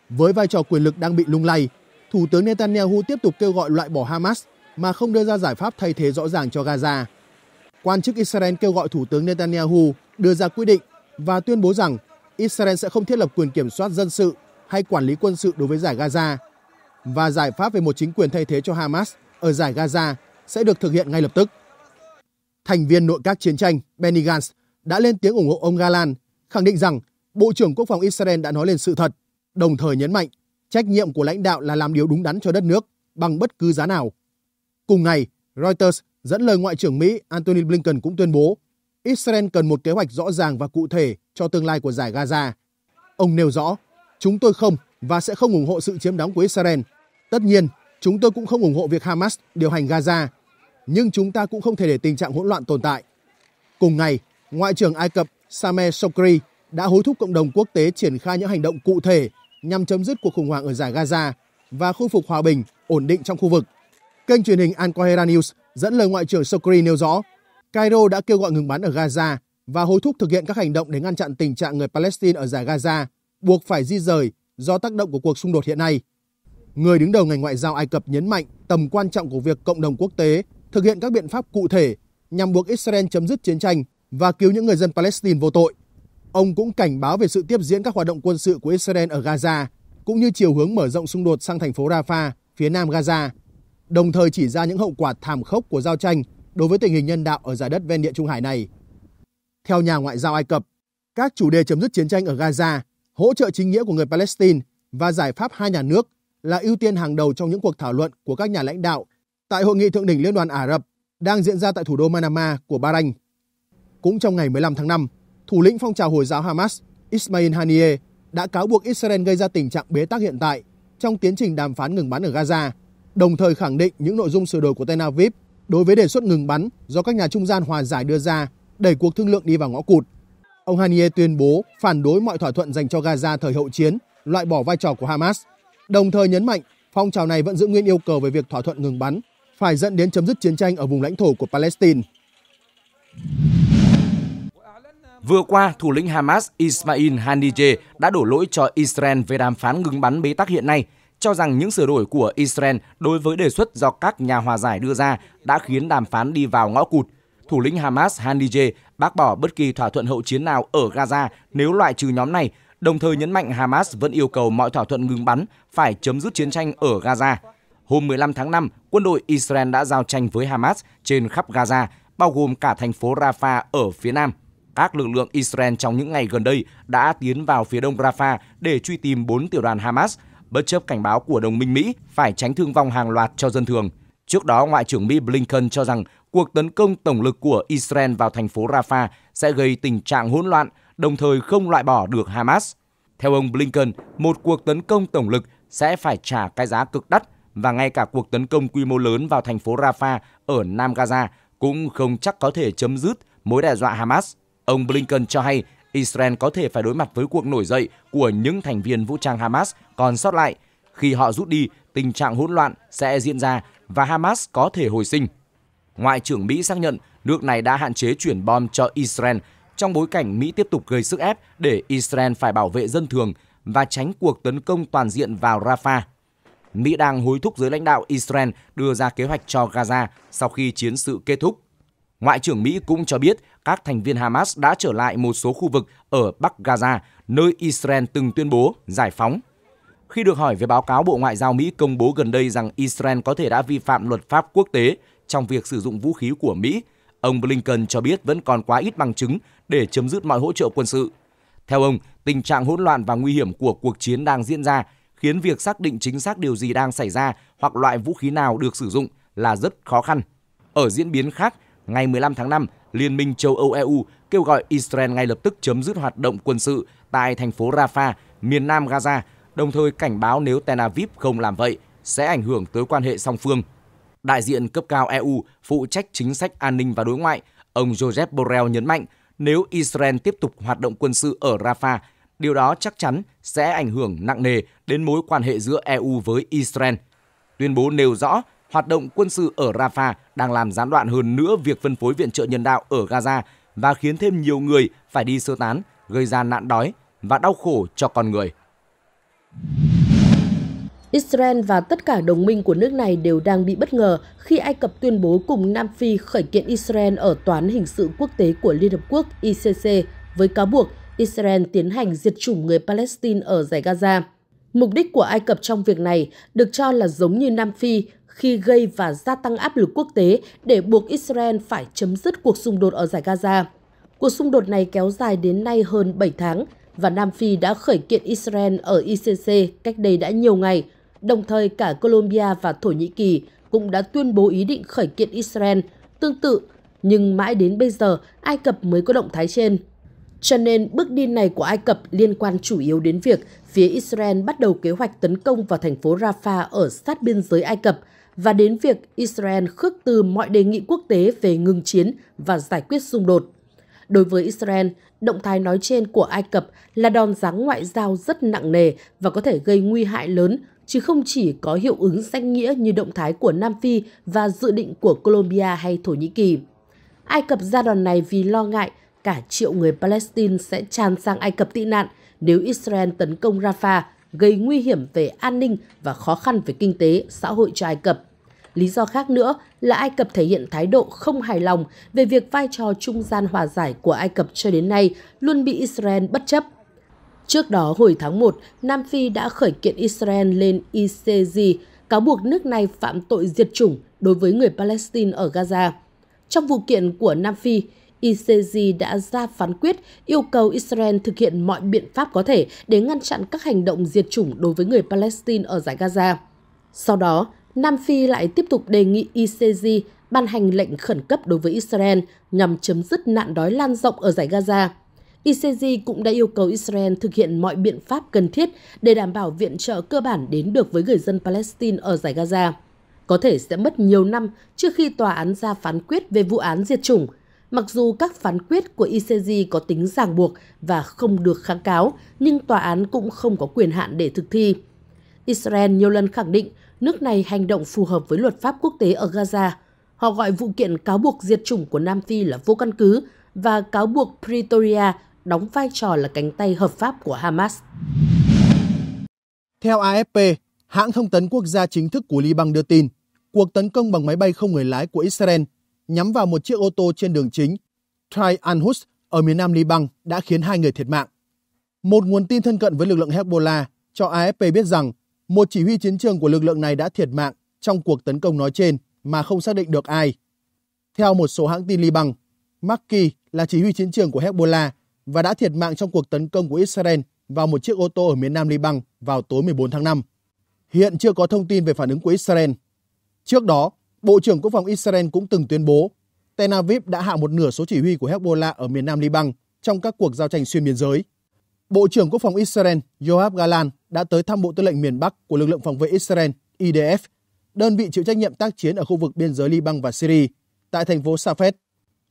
Với vai trò quyền lực đang bị lung lay, Thủ tướng Netanyahu tiếp tục kêu gọi loại bỏ Hamas mà không đưa ra giải pháp thay thế rõ ràng cho Gaza. Quan chức Israel kêu gọi Thủ tướng Netanyahu đưa ra quy định và tuyên bố rằng Israel sẽ không thiết lập quyền kiểm soát dân sự hay quản lý quân sự đối với giải Gaza và giải pháp về một chính quyền thay thế cho Hamas ở giải Gaza sẽ được thực hiện ngay lập tức. Thành viên nội các chiến tranh Benny Gantz đã lên tiếng ủng hộ ông Galan, khẳng định rằng Bộ trưởng Quốc phòng Israel đã nói lên sự thật, đồng thời nhấn mạnh trách nhiệm của lãnh đạo là làm điều đúng đắn cho đất nước bằng bất cứ giá nào. Cùng ngày, Reuters dẫn lời Ngoại trưởng Mỹ Antony Blinken cũng tuyên bố Israel cần một kế hoạch rõ ràng và cụ thể cho tương lai của giải Gaza. Ông nêu rõ, chúng tôi không và sẽ không ủng hộ sự chiếm đóng của Israel. Tất nhiên, chúng tôi cũng không ủng hộ việc Hamas điều hành Gaza, nhưng chúng ta cũng không thể để tình trạng hỗn loạn tồn tại. Cùng ngày, Ngoại trưởng Ai Cập Sameh Sokri đã hối thúc cộng đồng quốc tế triển khai những hành động cụ thể nhằm chấm dứt cuộc khủng hoảng ở giải Gaza và khôi phục hòa bình, ổn định trong khu vực. Kênh truyền hình Al Qahera News dẫn lời Ngoại trưởng Sokri nêu rõ, Cairo đã kêu gọi ngừng bắn ở Gaza và hối thúc thực hiện các hành động để ngăn chặn tình trạng người Palestine ở giải Gaza buộc phải di rời do tác động của cuộc xung đột hiện nay. Người đứng đầu ngành ngoại giao Ai Cập nhấn mạnh tầm quan trọng của việc cộng đồng quốc tế thực hiện các biện pháp cụ thể nhằm buộc Israel chấm dứt chiến tranh và cứu những người dân Palestine vô tội. Ông cũng cảnh báo về sự tiếp diễn các hoạt động quân sự của Israel ở Gaza, cũng như chiều hướng mở rộng xung đột sang thành phố Rafah, phía nam Gaza, đồng thời chỉ ra những hậu quả thảm khốc của giao tranh đối với tình hình nhân đạo ở giải đất ven địa Trung Hải này. Theo nhà ngoại giao Ai Cập, các chủ đề chấm dứt chiến tranh ở Gaza, hỗ trợ chính nghĩa của người Palestine và giải pháp hai nhà nước là ưu tiên hàng đầu trong những cuộc thảo luận của các nhà lãnh đạo tại hội nghị thượng đỉnh Liên đoàn Ả Rập đang diễn ra tại thủ đô Manama của Bahrain. Cũng trong ngày 15 tháng 5, thủ lĩnh phong trào Hồi giáo Hamas Ismail Haniyeh đã cáo buộc Israel gây ra tình trạng bế tắc hiện tại trong tiến trình đàm phán ngừng bắn ở Gaza, đồng thời khẳng định những nội dung sửa đổi của Tel Aviv đối với đề xuất ngừng bắn do các nhà trung gian hòa giải đưa ra đẩy cuộc thương lượng đi vào ngõ cụt. Ông Haniyeh tuyên bố phản đối mọi thỏa thuận dành cho Gaza thời hậu chiến, loại bỏ vai trò của Hamas, đồng thời nhấn mạnh phong trào này vẫn giữ nguyên yêu cầu về việc thỏa thuận ngừng bắn phải dẫn đến chấm dứt chiến tranh ở vùng lãnh thổ của Palestine. Vừa qua, thủ lĩnh Hamas Ismail Haniyeh đã đổ lỗi cho Israel về đàm phán ngừng bắn bế tắc hiện nay, cho rằng những sửa đổi của Israel đối với đề xuất do các nhà hòa giải đưa ra đã khiến đàm phán đi vào ngõ cụt. Thủ lĩnh Hamas Haniyeh bác bỏ bất kỳ thỏa thuận hậu chiến nào ở Gaza nếu loại trừ nhóm này, đồng thời nhấn mạnh Hamas vẫn yêu cầu mọi thỏa thuận ngừng bắn phải chấm dứt chiến tranh ở Gaza. Hôm 15 tháng 5, quân đội Israel đã giao tranh với Hamas trên khắp Gaza, bao gồm cả thành phố Rafah ở phía nam. Các lực lượng Israel trong những ngày gần đây đã tiến vào phía đông Rafah để truy tìm 4 tiểu đoàn Hamas, bất chấp cảnh báo của đồng minh Mỹ phải tránh thương vong hàng loạt cho dân thường. Trước đó, Ngoại trưởng Mỹ Blinken cho rằng cuộc tấn công tổng lực của Israel vào thành phố Rafah sẽ gây tình trạng hỗn loạn, đồng thời không loại bỏ được Hamas. Theo ông Blinken, một cuộc tấn công tổng lực sẽ phải trả cái giá cực đắt và ngay cả cuộc tấn công quy mô lớn vào thành phố Rafah ở Nam Gaza cũng không chắc có thể chấm dứt mối đe dọa Hamas. Ông Blinken cho hay Israel có thể phải đối mặt với cuộc nổi dậy của những thành viên vũ trang Hamas còn sót lại. Khi họ rút đi, tình trạng hỗn loạn sẽ diễn ra và Hamas có thể hồi sinh. Ngoại trưởng Mỹ xác nhận nước này đã hạn chế chuyển bom cho Israel trong bối cảnh Mỹ tiếp tục gây sức ép để Israel phải bảo vệ dân thường và tránh cuộc tấn công toàn diện vào Rafah. Mỹ đang hối thúc giới lãnh đạo Israel đưa ra kế hoạch cho Gaza sau khi chiến sự kết thúc. Ngoại trưởng Mỹ cũng cho biết các thành viên Hamas đã trở lại một số khu vực ở Bắc Gaza, nơi Israel từng tuyên bố giải phóng. Khi được hỏi về báo cáo Bộ Ngoại giao Mỹ công bố gần đây rằng Israel có thể đã vi phạm luật pháp quốc tế trong việc sử dụng vũ khí của Mỹ, ông Blinken cho biết vẫn còn quá ít bằng chứng để chấm dứt mọi hỗ trợ quân sự. Theo ông, tình trạng hỗn loạn và nguy hiểm của cuộc chiến đang diễn ra khiến việc xác định chính xác điều gì đang xảy ra hoặc loại vũ khí nào được sử dụng là rất khó khăn. Ở diễn biến khác, ngày 15 tháng 5, Liên minh châu Âu EU kêu gọi Israel ngay lập tức chấm dứt hoạt động quân sự tại thành phố Rafah, miền nam Gaza, đồng thời cảnh báo nếu Tel Aviv không làm vậy sẽ ảnh hưởng tới quan hệ song phương. Đại diện cấp cao EU phụ trách chính sách an ninh và đối ngoại, ông Joseph Borrell nhấn mạnh nếu Israel tiếp tục hoạt động quân sự ở Rafah, điều đó chắc chắn sẽ ảnh hưởng nặng nề đến mối quan hệ giữa EU với Israel. Tuyên bố nêu rõ hoạt động quân sự ở Rafah đang làm gián đoạn hơn nữa việc phân phối viện trợ nhân đạo ở Gaza và khiến thêm nhiều người phải đi sơ tán, gây ra nạn đói và đau khổ cho con người. Israel và tất cả đồng minh của nước này đều đang bị bất ngờ khi Ai Cập tuyên bố cùng Nam Phi khởi kiện Israel ở Tòa án Hình sự Quốc tế của Liên Hợp Quốc ICC với cáo buộc Israel tiến hành diệt chủng người Palestine ở giải Gaza. Mục đích của Ai Cập trong việc này được cho là giống như Nam Phi khi gây và gia tăng áp lực quốc tế để buộc Israel phải chấm dứt cuộc xung đột ở giải Gaza. Cuộc xung đột này kéo dài đến nay hơn 7 tháng và Nam Phi đã khởi kiện Israel ở ICC cách đây đã nhiều ngày. Đồng thời cả Colombia và Thổ Nhĩ Kỳ cũng đã tuyên bố ý định khởi kiện Israel tương tự, nhưng mãi đến bây giờ Ai Cập mới có động thái trên. Cho nên bước đi này của Ai Cập liên quan chủ yếu đến việc phía Israel bắt đầu kế hoạch tấn công vào thành phố Rafah ở sát biên giới Ai Cập và đến việc Israel khước từ mọi đề nghị quốc tế về ngừng chiến và giải quyết xung đột. Đối với Israel, động thái nói trên của Ai Cập là đòn giáng ngoại giao rất nặng nề và có thể gây nguy hại lớn, chứ không chỉ có hiệu ứng danh nghĩa như động thái của Nam Phi và dự định của Colombia hay Thổ Nhĩ Kỳ. Ai Cập ra đòn này vì lo ngại cả triệu người Palestine sẽ tràn sang Ai Cập tị nạn nếu Israel tấn công Rafah gây nguy hiểm về an ninh và khó khăn về kinh tế, xã hội cho Ai Cập. Lý do khác nữa là Ai Cập thể hiện thái độ không hài lòng về việc vai trò trung gian hòa giải của Ai Cập cho đến nay luôn bị Israel bất chấp. Trước đó, hồi tháng 1, Nam Phi đã khởi kiện Israel lên ICJ, cáo buộc nước này phạm tội diệt chủng đối với người Palestine ở Gaza. Trong vụ kiện của Nam Phi, ICJ đã ra phán quyết yêu cầu Israel thực hiện mọi biện pháp có thể để ngăn chặn các hành động diệt chủng đối với người Palestine ở giải Gaza. Sau đó, Nam Phi lại tiếp tục đề nghị ICJ ban hành lệnh khẩn cấp đối với Israel nhằm chấm dứt nạn đói lan rộng ở giải Gaza. ICJ cũng đã yêu cầu Israel thực hiện mọi biện pháp cần thiết để đảm bảo viện trợ cơ bản đến được với người dân Palestine ở giải Gaza. Có thể sẽ mất nhiều năm trước khi tòa án ra phán quyết về vụ án diệt chủng – Mặc dù các phán quyết của ICJ có tính ràng buộc và không được kháng cáo, nhưng tòa án cũng không có quyền hạn để thực thi. Israel nhiều lần khẳng định nước này hành động phù hợp với luật pháp quốc tế ở Gaza. Họ gọi vụ kiện cáo buộc diệt chủng của Nam Phi là vô căn cứ và cáo buộc Pretoria đóng vai trò là cánh tay hợp pháp của Hamas. Theo AFP, hãng thông tấn quốc gia chính thức của Liban đưa tin, cuộc tấn công bằng máy bay không người lái của Israel nhắm vào một chiếc ô tô trên đường chính Tri Anhus ở miền nam Liban đã khiến hai người thiệt mạng. Một nguồn tin thân cận với lực lượng Hezbollah cho AFP biết rằng một chỉ huy chiến trường của lực lượng này đã thiệt mạng trong cuộc tấn công nói trên mà không xác định được ai. Theo một số hãng tin Liban, Maki là chỉ huy chiến trường của Hezbollah và đã thiệt mạng trong cuộc tấn công của Israel vào một chiếc ô tô ở miền nam Liban vào tối 14 tháng 5. Hiện chưa có thông tin về phản ứng của Israel. Trước đó, Bộ trưởng Quốc phòng Israel cũng từng tuyên bố Tel Aviv đã hạ một nửa số chỉ huy của Hezbollah ở miền nam Liban trong các cuộc giao tranh xuyên biên giới. Bộ trưởng Quốc phòng Israel Yoav Galan đã tới thăm Bộ Tư lệnh miền Bắc của lực lượng phòng vệ Israel IDF, đơn vị chịu trách nhiệm tác chiến ở khu vực biên giới Liban và Syria, tại thành phố Safed.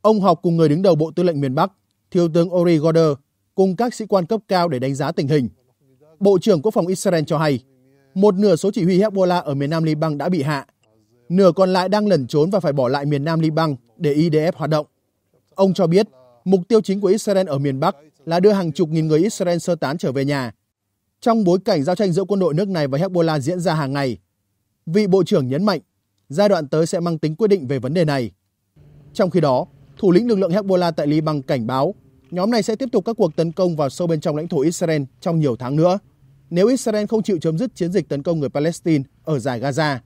Ông học cùng người đứng đầu Bộ Tư lệnh miền Bắc, Thiếu tướng Ori Goder, cùng các sĩ quan cấp cao để đánh giá tình hình. Bộ trưởng Quốc phòng Israel cho hay, một nửa số chỉ huy Hezbollah ở miền nam Liban đã bị hạ nửa còn lại đang lẩn trốn và phải bỏ lại miền Nam Liban để IDF hoạt động. Ông cho biết, mục tiêu chính của Israel ở miền Bắc là đưa hàng chục nghìn người Israel sơ tán trở về nhà. Trong bối cảnh giao tranh giữa quân đội nước này và Hezbollah diễn ra hàng ngày, vị bộ trưởng nhấn mạnh giai đoạn tới sẽ mang tính quyết định về vấn đề này. Trong khi đó, thủ lĩnh lực lượng Hezbollah tại Liban cảnh báo nhóm này sẽ tiếp tục các cuộc tấn công vào sâu bên trong lãnh thổ Israel trong nhiều tháng nữa nếu Israel không chịu chấm dứt chiến dịch tấn công người Palestine ở giải Gaza.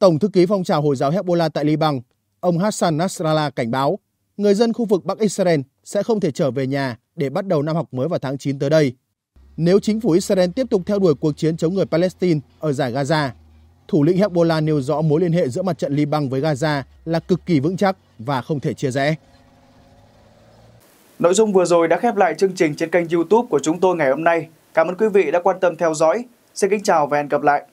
Tổng thư ký phong trào Hồi giáo Hezbollah tại Liban, ông Hassan Nasrallah cảnh báo người dân khu vực Bắc Israel sẽ không thể trở về nhà để bắt đầu năm học mới vào tháng 9 tới đây. Nếu chính phủ Israel tiếp tục theo đuổi cuộc chiến chống người Palestine ở giải Gaza, thủ lĩnh Hezbollah nêu rõ mối liên hệ giữa mặt trận Liban với Gaza là cực kỳ vững chắc và không thể chia rẽ. Nội dung vừa rồi đã khép lại chương trình trên kênh YouTube của chúng tôi ngày hôm nay. Cảm ơn quý vị đã quan tâm theo dõi. Xin kính chào và hẹn gặp lại.